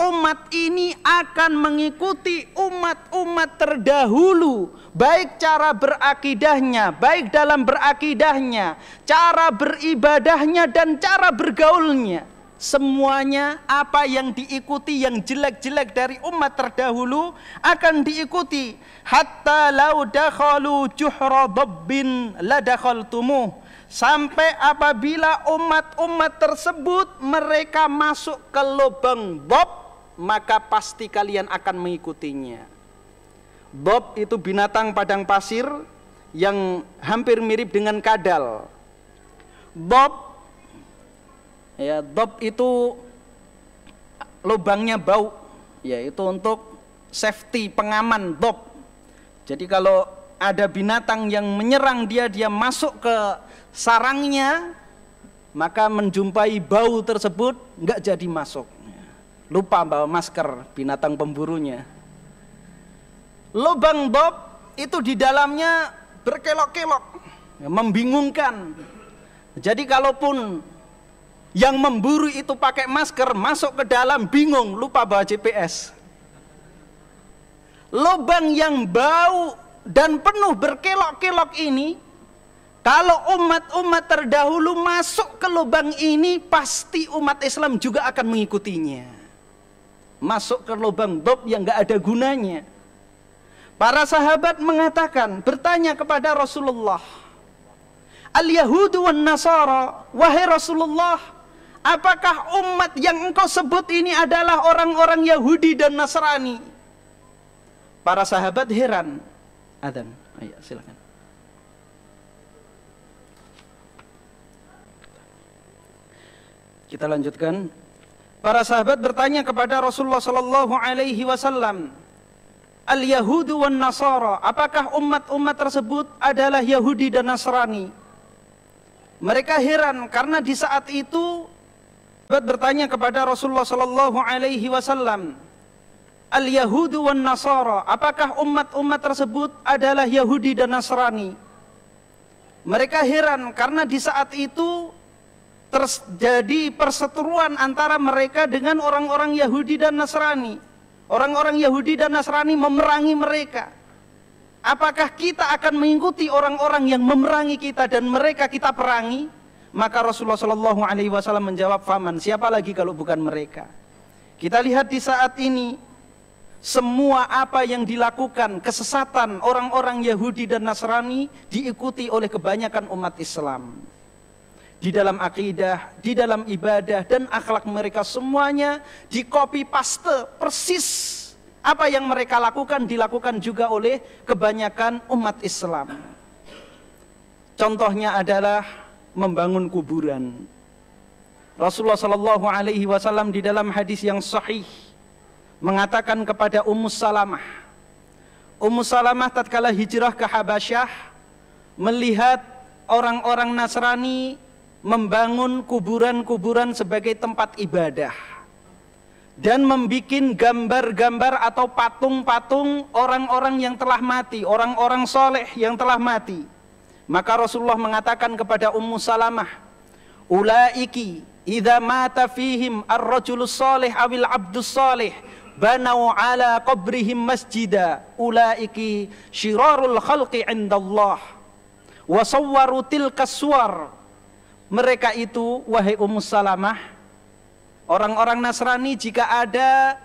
Umat ini akan mengikuti umat-umat terdahulu, baik cara berakidahnya, baik dalam berakidahnya, cara beribadahnya, dan cara bergaulnya semuanya apa yang diikuti yang jelek-jelek dari umat terdahulu akan diikuti hatta lau dakhalu juhra dabbin la sampai apabila umat-umat tersebut mereka masuk ke lubang bob maka pasti kalian akan mengikutinya bob itu binatang padang pasir yang hampir mirip dengan kadal bob ya dob itu lubangnya bau yaitu untuk safety pengaman dob jadi kalau ada binatang yang menyerang dia dia masuk ke sarangnya maka menjumpai bau tersebut nggak jadi masuk lupa bawa masker binatang pemburunya lubang dob itu di dalamnya berkelok-kelok membingungkan jadi kalaupun yang memburu itu pakai masker, masuk ke dalam bingung, lupa bawa GPS. Lubang yang bau dan penuh berkelok-kelok ini, kalau umat-umat terdahulu masuk ke lubang ini, pasti umat Islam juga akan mengikutinya. Masuk ke lubang bob yang gak ada gunanya. Para sahabat mengatakan, bertanya kepada Rasulullah, Al-Yahudu wa Nasara, wahai Rasulullah, Apakah umat yang engkau sebut ini adalah orang-orang Yahudi dan Nasrani? Para sahabat heran. Adan, ayo silakan. Kita lanjutkan. Para sahabat bertanya kepada Rasulullah sallallahu alaihi wasallam, "Al-Yahudu wan Nasara, apakah umat-umat tersebut adalah Yahudi dan Nasrani?" Mereka heran karena di saat itu sahabat bertanya kepada Rasulullah sallallahu alaihi wasallam, "Al Yahudu wan Nasara, apakah umat-umat tersebut adalah Yahudi dan Nasrani?" Mereka heran karena di saat itu terjadi perseteruan antara mereka dengan orang-orang Yahudi dan Nasrani. Orang-orang Yahudi dan Nasrani memerangi mereka. Apakah kita akan mengikuti orang-orang yang memerangi kita dan mereka kita perangi? Maka Rasulullah Shallallahu Alaihi Wasallam menjawab faman. Siapa lagi kalau bukan mereka? Kita lihat di saat ini semua apa yang dilakukan kesesatan orang-orang Yahudi dan Nasrani diikuti oleh kebanyakan umat Islam. Di dalam akidah, di dalam ibadah dan akhlak mereka semuanya di copy paste persis apa yang mereka lakukan dilakukan juga oleh kebanyakan umat Islam. Contohnya adalah membangun kuburan. Rasulullah Shallallahu Alaihi Wasallam di dalam hadis yang sahih mengatakan kepada Ummu Salamah, Ummu Salamah tatkala hijrah ke Habasyah melihat orang-orang Nasrani membangun kuburan-kuburan sebagai tempat ibadah dan membuat gambar-gambar atau patung-patung orang-orang yang telah mati, orang-orang soleh yang telah mati. Maka Rasulullah mengatakan kepada Ummu Salamah, "Ulaiki idza mata fihim ar-rajulus salih awil abdus salih banau ala qabrihim masjida ulaiki syirarul khalqi indallah wa sawwaru tilka suwar." Mereka itu wahai Ummu Salamah, orang-orang Nasrani jika ada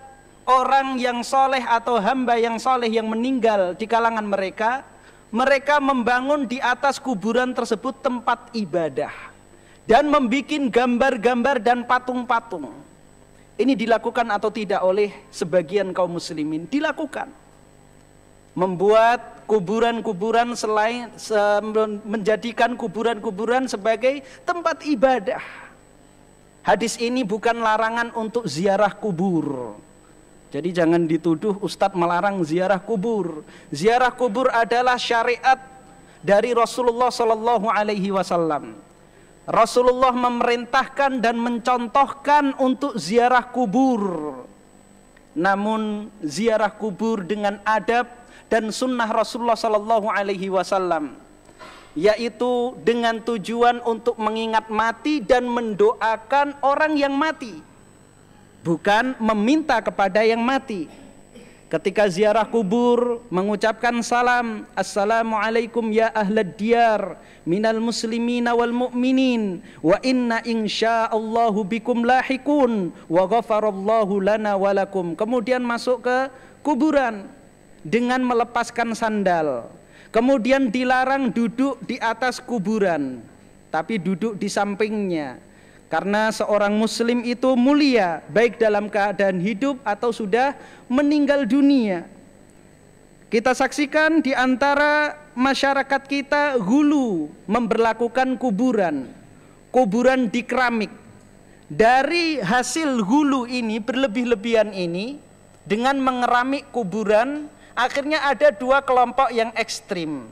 orang yang soleh atau hamba yang soleh yang meninggal di kalangan mereka mereka membangun di atas kuburan tersebut tempat ibadah dan membuat gambar-gambar dan patung-patung. Ini dilakukan atau tidak oleh sebagian kaum muslimin? Dilakukan. Membuat kuburan-kuburan selain se, menjadikan kuburan-kuburan sebagai tempat ibadah. Hadis ini bukan larangan untuk ziarah kubur jadi jangan dituduh Ustadz melarang ziarah kubur. Ziarah kubur adalah syariat dari Rasulullah Sallallahu Alaihi Wasallam. Rasulullah memerintahkan dan mencontohkan untuk ziarah kubur. Namun ziarah kubur dengan adab dan sunnah Rasulullah Sallallahu Alaihi Wasallam yaitu dengan tujuan untuk mengingat mati dan mendoakan orang yang mati bukan meminta kepada yang mati. Ketika ziarah kubur mengucapkan salam, Assalamualaikum ya ahlad diyar minal muslimina wal mu'minin wa inna insya'allahu bikum lahikun wa ghafarallahu lana walakum. Kemudian masuk ke kuburan dengan melepaskan sandal. Kemudian dilarang duduk di atas kuburan, tapi duduk di sampingnya karena seorang muslim itu mulia baik dalam keadaan hidup atau sudah meninggal dunia. Kita saksikan di antara masyarakat kita hulu memberlakukan kuburan. Kuburan di keramik. Dari hasil hulu ini berlebih-lebihan ini dengan mengeramik kuburan akhirnya ada dua kelompok yang ekstrim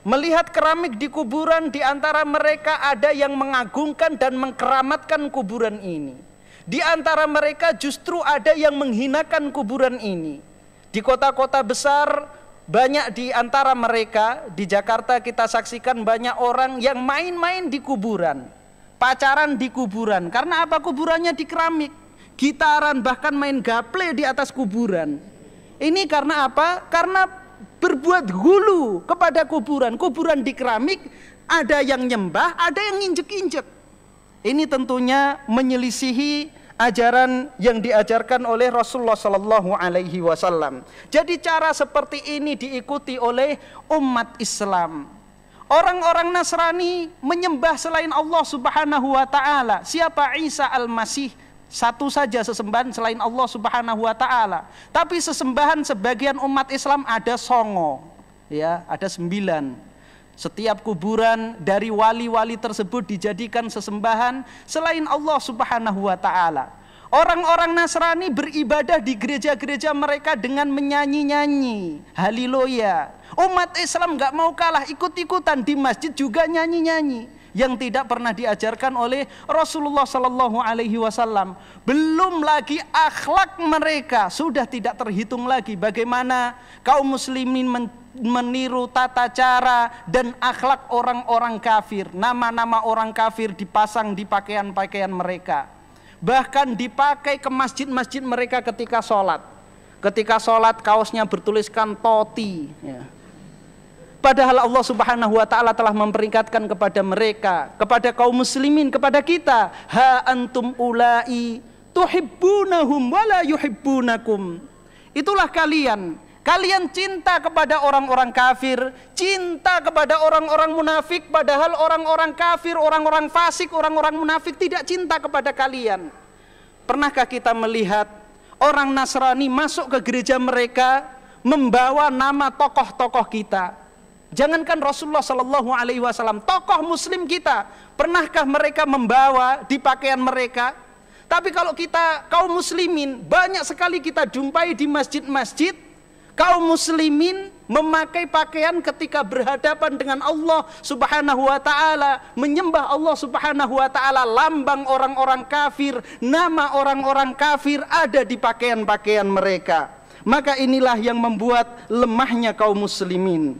Melihat keramik di kuburan di antara mereka ada yang mengagungkan dan mengkeramatkan kuburan ini. Di antara mereka justru ada yang menghinakan kuburan ini. Di kota-kota besar banyak di antara mereka di Jakarta kita saksikan banyak orang yang main-main di kuburan. Pacaran di kuburan karena apa kuburannya di keramik. Gitaran bahkan main gaple di atas kuburan. Ini karena apa? Karena berbuat hulu kepada kuburan. Kuburan di keramik ada yang nyembah, ada yang injek-injek. Ini tentunya menyelisihi ajaran yang diajarkan oleh Rasulullah Shallallahu Alaihi Wasallam. Jadi cara seperti ini diikuti oleh umat Islam. Orang-orang Nasrani menyembah selain Allah Subhanahu Wa Taala. Siapa Isa Al-Masih? satu saja sesembahan selain Allah Subhanahu wa taala. Tapi sesembahan sebagian umat Islam ada songo, ya, ada sembilan. Setiap kuburan dari wali-wali tersebut dijadikan sesembahan selain Allah Subhanahu wa taala. Orang-orang Nasrani beribadah di gereja-gereja mereka dengan menyanyi-nyanyi. Haleluya. Umat Islam nggak mau kalah ikut-ikutan di masjid juga nyanyi-nyanyi yang tidak pernah diajarkan oleh Rasulullah Sallallahu Alaihi Wasallam. Belum lagi akhlak mereka sudah tidak terhitung lagi. Bagaimana kaum muslimin men meniru tata cara dan akhlak orang-orang kafir. Nama-nama orang kafir dipasang di pakaian-pakaian mereka. Bahkan dipakai ke masjid-masjid mereka ketika sholat. Ketika sholat kaosnya bertuliskan toti. Ya Padahal Allah Subhanahu wa taala telah memperingatkan kepada mereka, kepada kaum muslimin, kepada kita, ha antum ulai tuhibbunahum wala yuhibbunakum. Itulah kalian. Kalian cinta kepada orang-orang kafir, cinta kepada orang-orang munafik, padahal orang-orang kafir, orang-orang fasik, orang-orang munafik tidak cinta kepada kalian. Pernahkah kita melihat orang Nasrani masuk ke gereja mereka membawa nama tokoh-tokoh kita? Jangankan Rasulullah Shallallahu Alaihi Wasallam, tokoh Muslim kita, pernahkah mereka membawa di pakaian mereka? Tapi kalau kita kaum Muslimin banyak sekali kita jumpai di masjid-masjid kaum Muslimin memakai pakaian ketika berhadapan dengan Allah Subhanahu wa taala, menyembah Allah Subhanahu wa taala, lambang orang-orang kafir, nama orang-orang kafir ada di pakaian-pakaian mereka. Maka inilah yang membuat lemahnya kaum muslimin.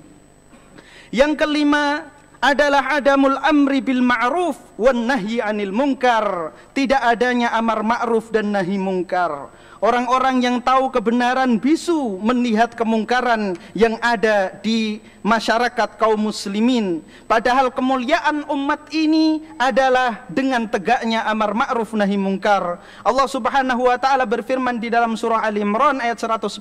Yang kelima adalah adamul amri bil ma'ruf wan nahyi anil mungkar, Tidak adanya amar ma'ruf dan nahi mungkar. Orang-orang yang tahu kebenaran bisu melihat kemungkaran yang ada di masyarakat kaum muslimin. Padahal kemuliaan umat ini adalah dengan tegaknya amar ma'ruf nahi mungkar. Allah Subhanahu wa taala berfirman di dalam surah Ali Imran ayat 110,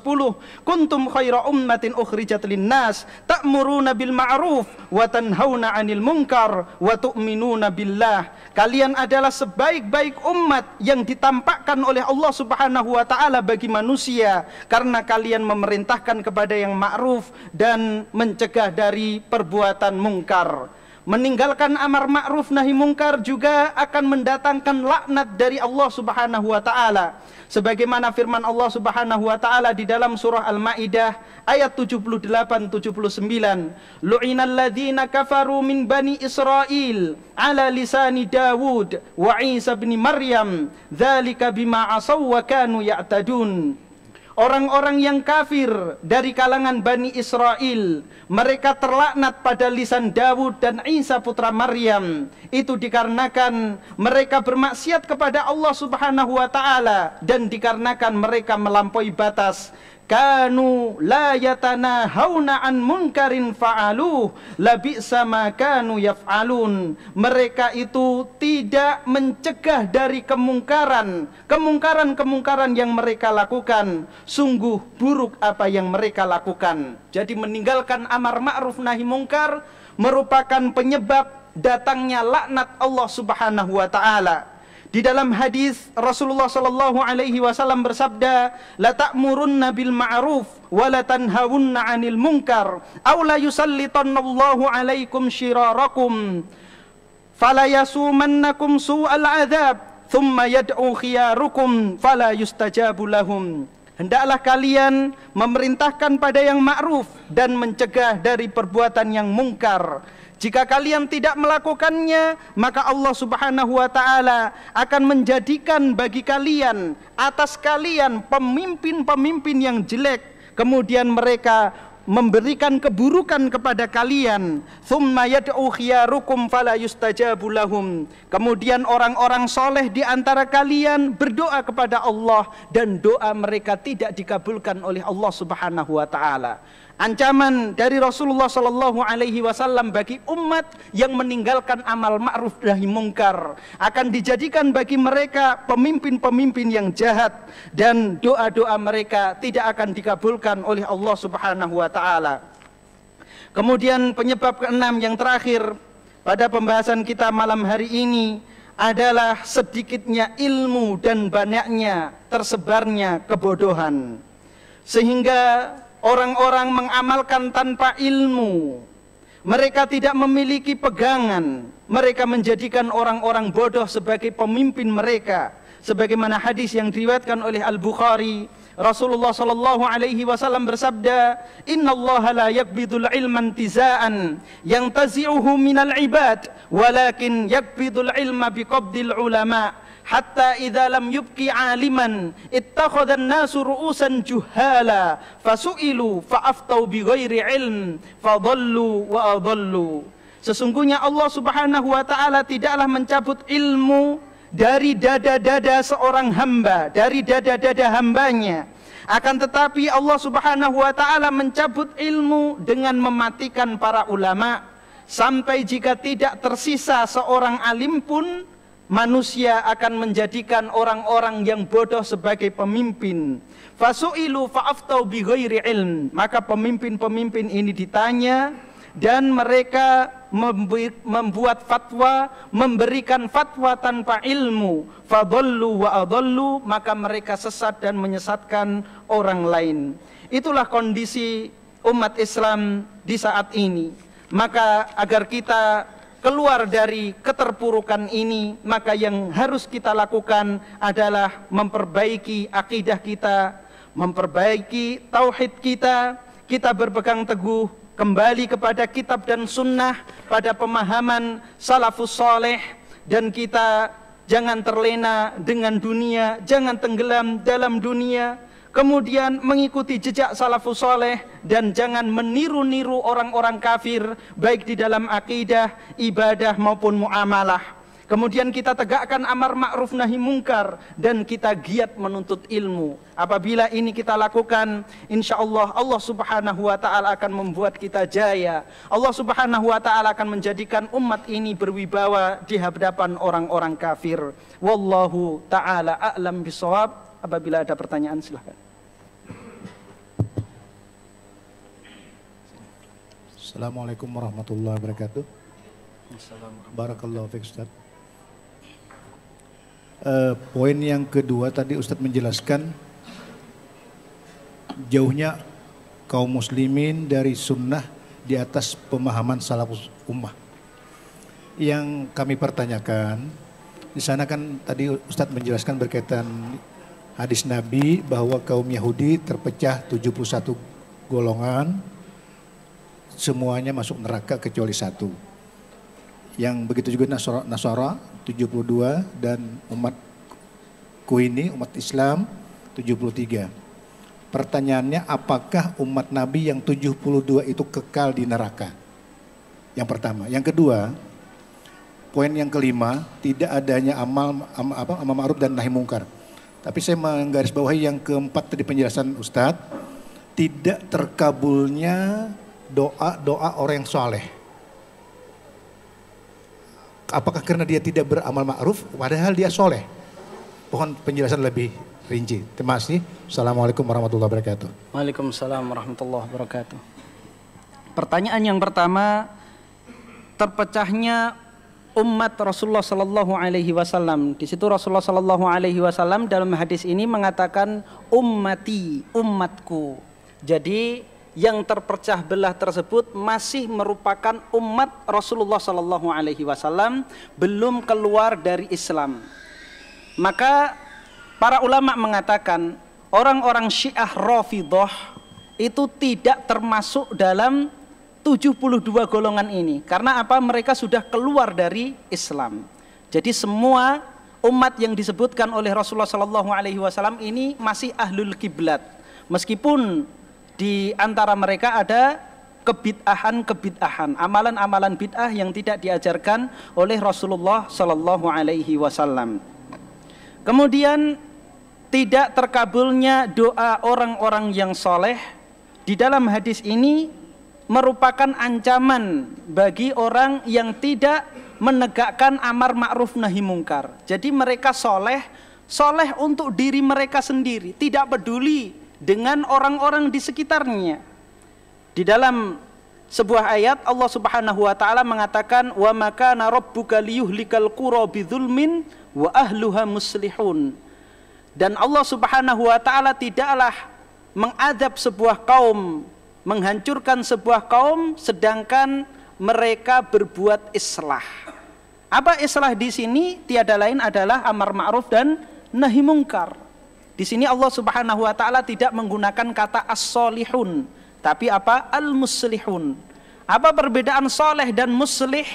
"Kuntum khaira ummatin ukhrijat linnas ta'muruna bil ma'ruf wa tanhauna 'anil munkar wa tu'minuna billah." Kalian adalah sebaik-baik umat yang ditampakkan oleh Allah Subhanahu wa taala bagi manusia karena kalian memerintahkan kepada yang ma'ruf dan mencegah dari perbuatan mungkar meninggalkan amar ma'ruf nahi mungkar juga akan mendatangkan laknat dari Allah Subhanahu wa taala sebagaimana firman Allah Subhanahu wa taala di dalam surah Al-Maidah ayat 78 79 Lu'inal ladzina kafaru min bani Israel, ala lisani Dawud wa Isa bin Maryam dzalika bima asaw wa kanu ya'tadun orang-orang yang kafir dari kalangan Bani Israel mereka terlaknat pada lisan Dawud dan Isa putra Maryam itu dikarenakan mereka bermaksiat kepada Allah subhanahu wa ta'ala dan dikarenakan mereka melampaui batas kanu la hauna an munkarin fa'alu labi sama kanu yaf'alun mereka itu tidak mencegah dari kemungkaran kemungkaran-kemungkaran yang mereka lakukan sungguh buruk apa yang mereka lakukan jadi meninggalkan amar ma'ruf nahi mungkar merupakan penyebab datangnya laknat Allah Subhanahu wa taala di dalam hadis Rasulullah sallallahu alaihi wasallam bersabda, "La ta'murunna bil ma'ruf wa la tanhawunna 'anil munkar, aw la yusallitannallahu 'alaikum shirarakum, fala yasumannakum su'al 'adzab, thumma yad'u khiyarukum fala yustajabu lahum." Hendaklah kalian memerintahkan pada yang ma'ruf dan mencegah dari perbuatan yang mungkar jika kalian tidak melakukannya, maka Allah Subhanahu wa taala akan menjadikan bagi kalian atas kalian pemimpin-pemimpin yang jelek, kemudian mereka memberikan keburukan kepada kalian thumma yad'u khiyarukum fala kemudian orang-orang soleh di antara kalian berdoa kepada Allah dan doa mereka tidak dikabulkan oleh Allah Subhanahu wa taala ancaman dari Rasulullah Shallallahu Alaihi Wasallam bagi umat yang meninggalkan amal ma'ruf nahi mungkar akan dijadikan bagi mereka pemimpin-pemimpin yang jahat dan doa-doa mereka tidak akan dikabulkan oleh Allah Subhanahu Wa Taala. Kemudian penyebab keenam yang terakhir pada pembahasan kita malam hari ini adalah sedikitnya ilmu dan banyaknya tersebarnya kebodohan sehingga Orang-orang mengamalkan tanpa ilmu. Mereka tidak memiliki pegangan. Mereka menjadikan orang-orang bodoh sebagai pemimpin mereka. Sebagaimana hadis yang diriwayatkan oleh Al-Bukhari, Rasulullah sallallahu alaihi wasallam bersabda, "Inna Allah la yakbidul ilman tizaan yang tazi'uhu minal ibad, walakin yakbidul ilma biqabdil ulama." hatta idza lam yubqi aliman ittakhadha an-nasu ru'usan juhala fasu'ilu fa'aftau bi ghairi ilm fadallu wa adallu sesungguhnya Allah Subhanahu wa taala tidaklah mencabut ilmu dari dada-dada seorang hamba dari dada-dada hambanya akan tetapi Allah Subhanahu wa taala mencabut ilmu dengan mematikan para ulama sampai jika tidak tersisa seorang alim pun manusia akan menjadikan orang-orang yang bodoh sebagai pemimpin. Fasu'ilu fa'aftau bi ilm. Maka pemimpin-pemimpin ini ditanya dan mereka membuat fatwa, memberikan fatwa tanpa ilmu. Fadallu wa adallu, maka mereka sesat dan menyesatkan orang lain. Itulah kondisi umat Islam di saat ini. Maka agar kita keluar dari keterpurukan ini, maka yang harus kita lakukan adalah memperbaiki akidah kita, memperbaiki tauhid kita, kita berpegang teguh kembali kepada kitab dan sunnah pada pemahaman salafus soleh dan kita jangan terlena dengan dunia, jangan tenggelam dalam dunia, kemudian mengikuti jejak salafus soleh dan jangan meniru-niru orang-orang kafir baik di dalam akidah, ibadah maupun muamalah. Kemudian kita tegakkan amar ma'ruf nahi mungkar dan kita giat menuntut ilmu. Apabila ini kita lakukan, insya Allah Allah subhanahu wa ta'ala akan membuat kita jaya. Allah subhanahu wa ta'ala akan menjadikan umat ini berwibawa di hadapan orang-orang kafir. Wallahu ta'ala a'lam bisawab. Apabila ada pertanyaan silahkan. Assalamualaikum warahmatullahi wabarakatuh. Barakallahu Ustaz. Uh, poin yang kedua tadi Ustadz menjelaskan jauhnya kaum muslimin dari sunnah di atas pemahaman salafus ummah. Yang kami pertanyakan, di sana kan tadi Ustadz menjelaskan berkaitan hadis Nabi bahwa kaum Yahudi terpecah 71 golongan, semuanya masuk neraka kecuali satu. Yang begitu juga Nasara, Nasara 72 dan umat ini umat Islam 73. Pertanyaannya apakah umat Nabi yang 72 itu kekal di neraka? Yang pertama. Yang kedua, poin yang kelima, tidak adanya amal am, apa, amal ma'ruf dan nahi mungkar tapi saya menggarisbawahi yang keempat tadi penjelasan Ustadz, tidak terkabulnya doa-doa orang yang soleh. Apakah karena dia tidak beramal ma'ruf, padahal dia soleh? Pohon penjelasan lebih rinci. Terima kasih. Assalamualaikum warahmatullahi wabarakatuh. Waalaikumsalam warahmatullahi wabarakatuh. Pertanyaan yang pertama, terpecahnya umat Rasulullah Shallallahu Alaihi Wasallam. Di situ Rasulullah Shallallahu Alaihi Wasallam dalam hadis ini mengatakan ummati umatku. Jadi yang terpecah belah tersebut masih merupakan umat Rasulullah Shallallahu Alaihi Wasallam belum keluar dari Islam. Maka para ulama mengatakan orang-orang Syiah Rafidhah itu tidak termasuk dalam 72 golongan ini. Karena apa? Mereka sudah keluar dari Islam. Jadi semua umat yang disebutkan oleh Rasulullah Shallallahu Alaihi Wasallam ini masih ahlul kiblat. Meskipun di antara mereka ada kebid'ahan-kebid'ahan, amalan-amalan bid'ah yang tidak diajarkan oleh Rasulullah Shallallahu Alaihi Wasallam. Kemudian tidak terkabulnya doa orang-orang yang soleh di dalam hadis ini merupakan ancaman bagi orang yang tidak menegakkan amar ma'ruf nahi mungkar. Jadi mereka soleh, soleh untuk diri mereka sendiri, tidak peduli dengan orang-orang di sekitarnya. Di dalam sebuah ayat Allah Subhanahu wa taala mengatakan wa makana rabbuka liyuhlikal qura bidzulmin wa ahluha muslihun. Dan Allah Subhanahu wa taala tidaklah mengadab sebuah kaum menghancurkan sebuah kaum sedangkan mereka berbuat islah. Apa islah di sini? Tiada lain adalah amar ma'ruf dan nahi mungkar. Di sini Allah Subhanahu wa taala tidak menggunakan kata as-solihun, tapi apa? Al-muslihun. Apa perbedaan soleh dan muslih?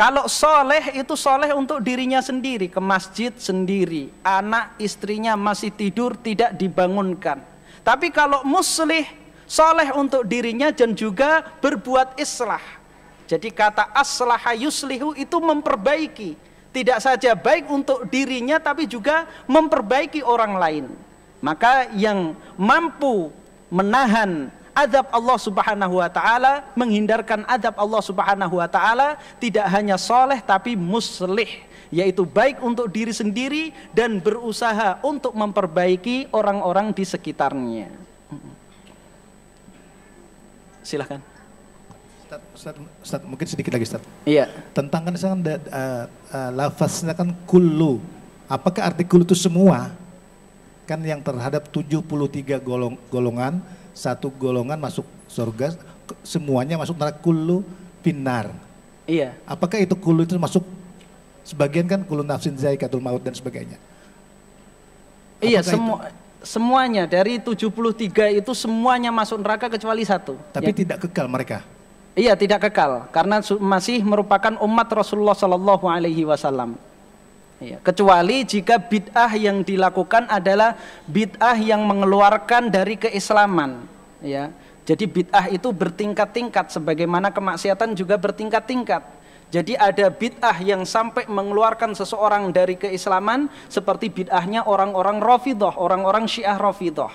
Kalau soleh itu soleh untuk dirinya sendiri, ke masjid sendiri, anak istrinya masih tidur tidak dibangunkan. Tapi kalau muslih soleh untuk dirinya dan juga berbuat islah. Jadi kata aslaha yuslihu itu memperbaiki. Tidak saja baik untuk dirinya tapi juga memperbaiki orang lain. Maka yang mampu menahan azab Allah Subhanahu wa taala, menghindarkan azab Allah Subhanahu wa taala tidak hanya soleh tapi muslih yaitu baik untuk diri sendiri dan berusaha untuk memperbaiki orang-orang di sekitarnya silahkan. Ustaz, Ustaz, Ustaz, mungkin sedikit lagi Ustaz. Iya. Tentang kan uh, uh, lafaznya kan kullu. Apakah arti kulu itu semua? Kan yang terhadap 73 golong, golongan, satu golongan masuk surga, semuanya masuk neraka kullu pinar. Iya. Apakah itu kulu itu masuk sebagian kan kullu nafsin zaikatul maut dan sebagainya? Iya, Apakah iya, semua semuanya dari 73 itu semuanya masuk neraka kecuali satu. Tapi ya. tidak kekal mereka. Iya, tidak kekal karena masih merupakan umat Rasulullah Shallallahu alaihi wasallam. Iya, kecuali jika bid'ah yang dilakukan adalah bid'ah yang mengeluarkan dari keislaman, ya. Jadi bid'ah itu bertingkat-tingkat sebagaimana kemaksiatan juga bertingkat-tingkat. Jadi ada bid'ah yang sampai mengeluarkan seseorang dari keislaman seperti bid'ahnya orang-orang Rafidhah, orang-orang Syiah Rafidhah.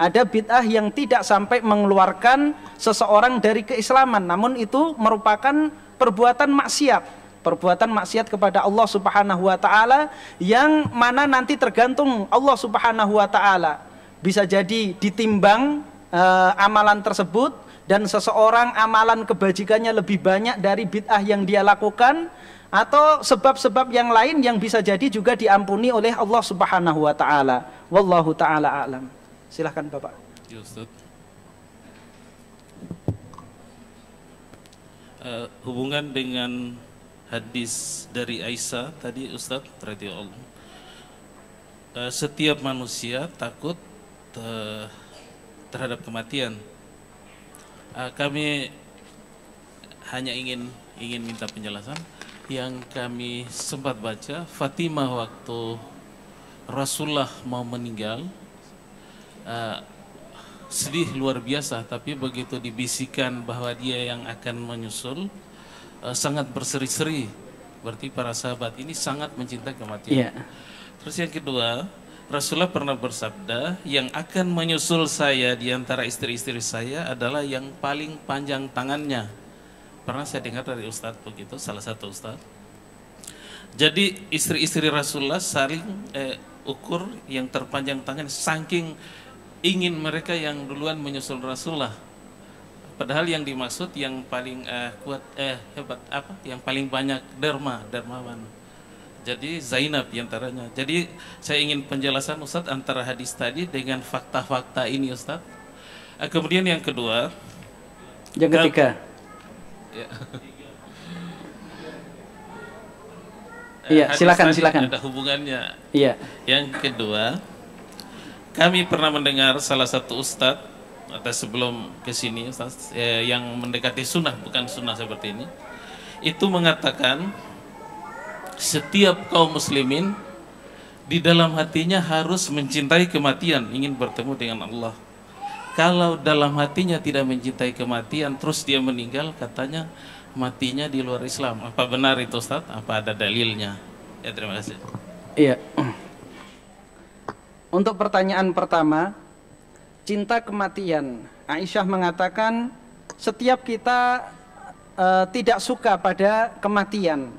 Ada bid'ah yang tidak sampai mengeluarkan seseorang dari keislaman, namun itu merupakan perbuatan maksiat. Perbuatan maksiat kepada Allah Subhanahu wa taala yang mana nanti tergantung Allah Subhanahu wa taala. Bisa jadi ditimbang eh, amalan tersebut dan seseorang amalan kebajikannya lebih banyak dari bid'ah yang dia lakukan atau sebab-sebab yang lain yang bisa jadi juga diampuni oleh Allah Subhanahu wa taala. Wallahu taala alam. Silahkan Bapak. Ya, Ustaz. Uh, hubungan dengan hadis dari Aisyah tadi Ustaz radhiyallahu eh, setiap manusia takut eh, terhadap kematian Uh, kami hanya ingin ingin minta penjelasan yang kami sempat baca Fatimah waktu Rasulullah mau meninggal uh, sedih luar biasa tapi begitu dibisikan bahwa dia yang akan menyusul uh, sangat berseri-seri berarti para sahabat ini sangat mencintai kematian. Yeah. Terus yang kedua Rasulullah pernah bersabda, yang akan menyusul saya di antara istri-istri saya adalah yang paling panjang tangannya. Pernah saya dengar dari Ustadz begitu, salah satu Ustadz. Jadi istri-istri Rasulullah saling eh, ukur yang terpanjang tangan saking ingin mereka yang duluan menyusul Rasulullah. Padahal yang dimaksud yang paling eh, kuat eh hebat apa? Yang paling banyak derma, dermawan. Jadi Zainab diantaranya. Jadi saya ingin penjelasan Ustadz antara hadis tadi dengan fakta-fakta ini Ustadz. Eh, kemudian yang kedua. Yang ketiga. Ya. *laughs* Iya, eh, silakan silakan. Ada hubungannya. Iya. Yang kedua, kami pernah mendengar salah satu ustadz atau sebelum ke sini eh, yang mendekati sunnah bukan sunnah seperti ini itu mengatakan setiap kaum muslimin di dalam hatinya harus mencintai kematian, ingin bertemu dengan Allah. Kalau dalam hatinya tidak mencintai kematian, terus dia meninggal, katanya matinya di luar Islam. Apa benar itu Ustaz? Apa ada dalilnya? Ya terima kasih. Iya. Untuk pertanyaan pertama, cinta kematian. Aisyah mengatakan setiap kita uh, tidak suka pada kematian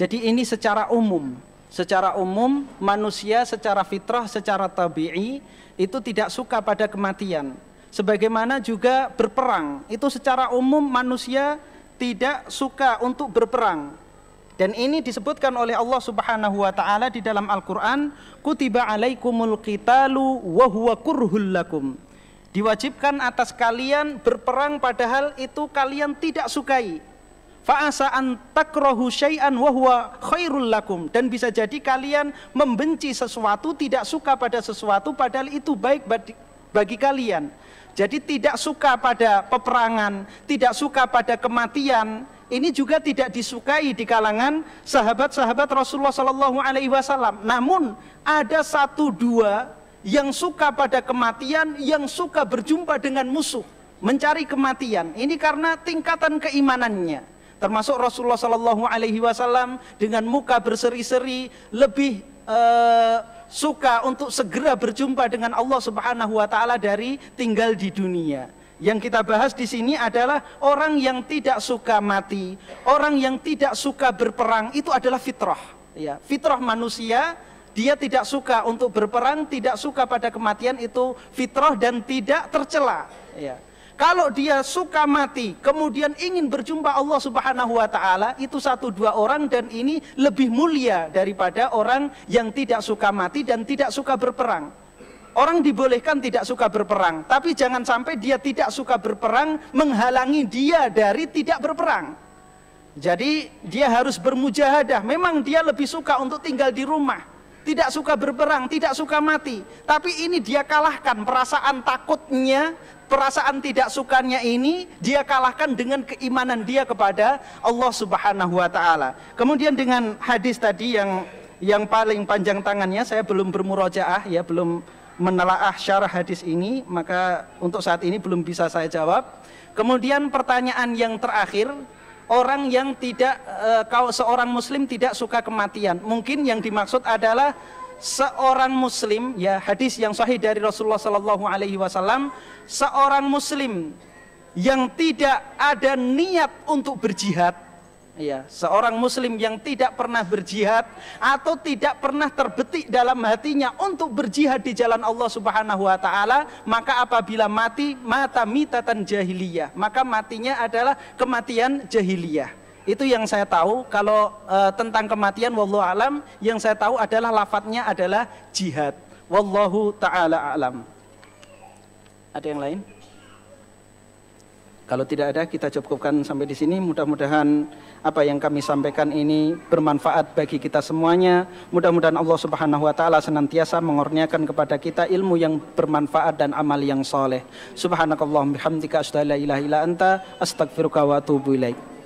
jadi ini secara umum, secara umum manusia secara fitrah, secara tabi'i itu tidak suka pada kematian. Sebagaimana juga berperang, itu secara umum manusia tidak suka untuk berperang. Dan ini disebutkan oleh Allah Subhanahu wa taala di dalam Al-Qur'an, "Kutiba alaikumul qitalu wa huwa kurhul lakum." Diwajibkan atas kalian berperang padahal itu kalian tidak sukai. Fa'asa an takrohu syai'an wa huwa khairul lakum dan bisa jadi kalian membenci sesuatu, tidak suka pada sesuatu padahal itu baik bagi, bagi kalian. Jadi tidak suka pada peperangan, tidak suka pada kematian, ini juga tidak disukai di kalangan sahabat-sahabat Rasulullah Shallallahu Alaihi Wasallam. Namun ada satu dua yang suka pada kematian, yang suka berjumpa dengan musuh, mencari kematian. Ini karena tingkatan keimanannya termasuk Rasulullah Shallallahu Alaihi Wasallam dengan muka berseri-seri lebih uh, suka untuk segera berjumpa dengan Allah Subhanahu Wa Taala dari tinggal di dunia. Yang kita bahas di sini adalah orang yang tidak suka mati, orang yang tidak suka berperang itu adalah fitrah. Ya, fitrah manusia dia tidak suka untuk berperang, tidak suka pada kematian itu fitrah dan tidak tercela. Ya. Kalau dia suka mati, kemudian ingin berjumpa Allah Subhanahu wa taala, itu satu dua orang dan ini lebih mulia daripada orang yang tidak suka mati dan tidak suka berperang. Orang dibolehkan tidak suka berperang, tapi jangan sampai dia tidak suka berperang menghalangi dia dari tidak berperang. Jadi dia harus bermujahadah. Memang dia lebih suka untuk tinggal di rumah, tidak suka berperang, tidak suka mati. Tapi ini dia kalahkan perasaan takutnya, perasaan tidak sukanya ini dia kalahkan dengan keimanan dia kepada Allah Subhanahu wa taala. Kemudian dengan hadis tadi yang yang paling panjang tangannya saya belum bermurojaah ya belum menelaah syarah hadis ini maka untuk saat ini belum bisa saya jawab. Kemudian pertanyaan yang terakhir orang yang tidak e, eh, kau seorang muslim tidak suka kematian. Mungkin yang dimaksud adalah seorang muslim ya hadis yang sahih dari Rasulullah sallallahu alaihi wasallam seorang muslim yang tidak ada niat untuk berjihad ya seorang muslim yang tidak pernah berjihad atau tidak pernah terbetik dalam hatinya untuk berjihad di jalan Allah Subhanahu wa taala maka apabila mati mata mitatan jahiliyah maka matinya adalah kematian jahiliyah itu yang saya tahu kalau e, tentang kematian wallahu alam yang saya tahu adalah lafadznya adalah jihad. Wallahu taala alam. Ada yang lain? Kalau tidak ada kita cukupkan sampai di sini. Mudah-mudahan apa yang kami sampaikan ini bermanfaat bagi kita semuanya. Mudah-mudahan Allah Subhanahu wa taala senantiasa mengurniakan kepada kita ilmu yang bermanfaat dan amal yang soleh. Subhanakallahumma bihamdika asyhadu an la astaghfiruka wa atubu ilaik.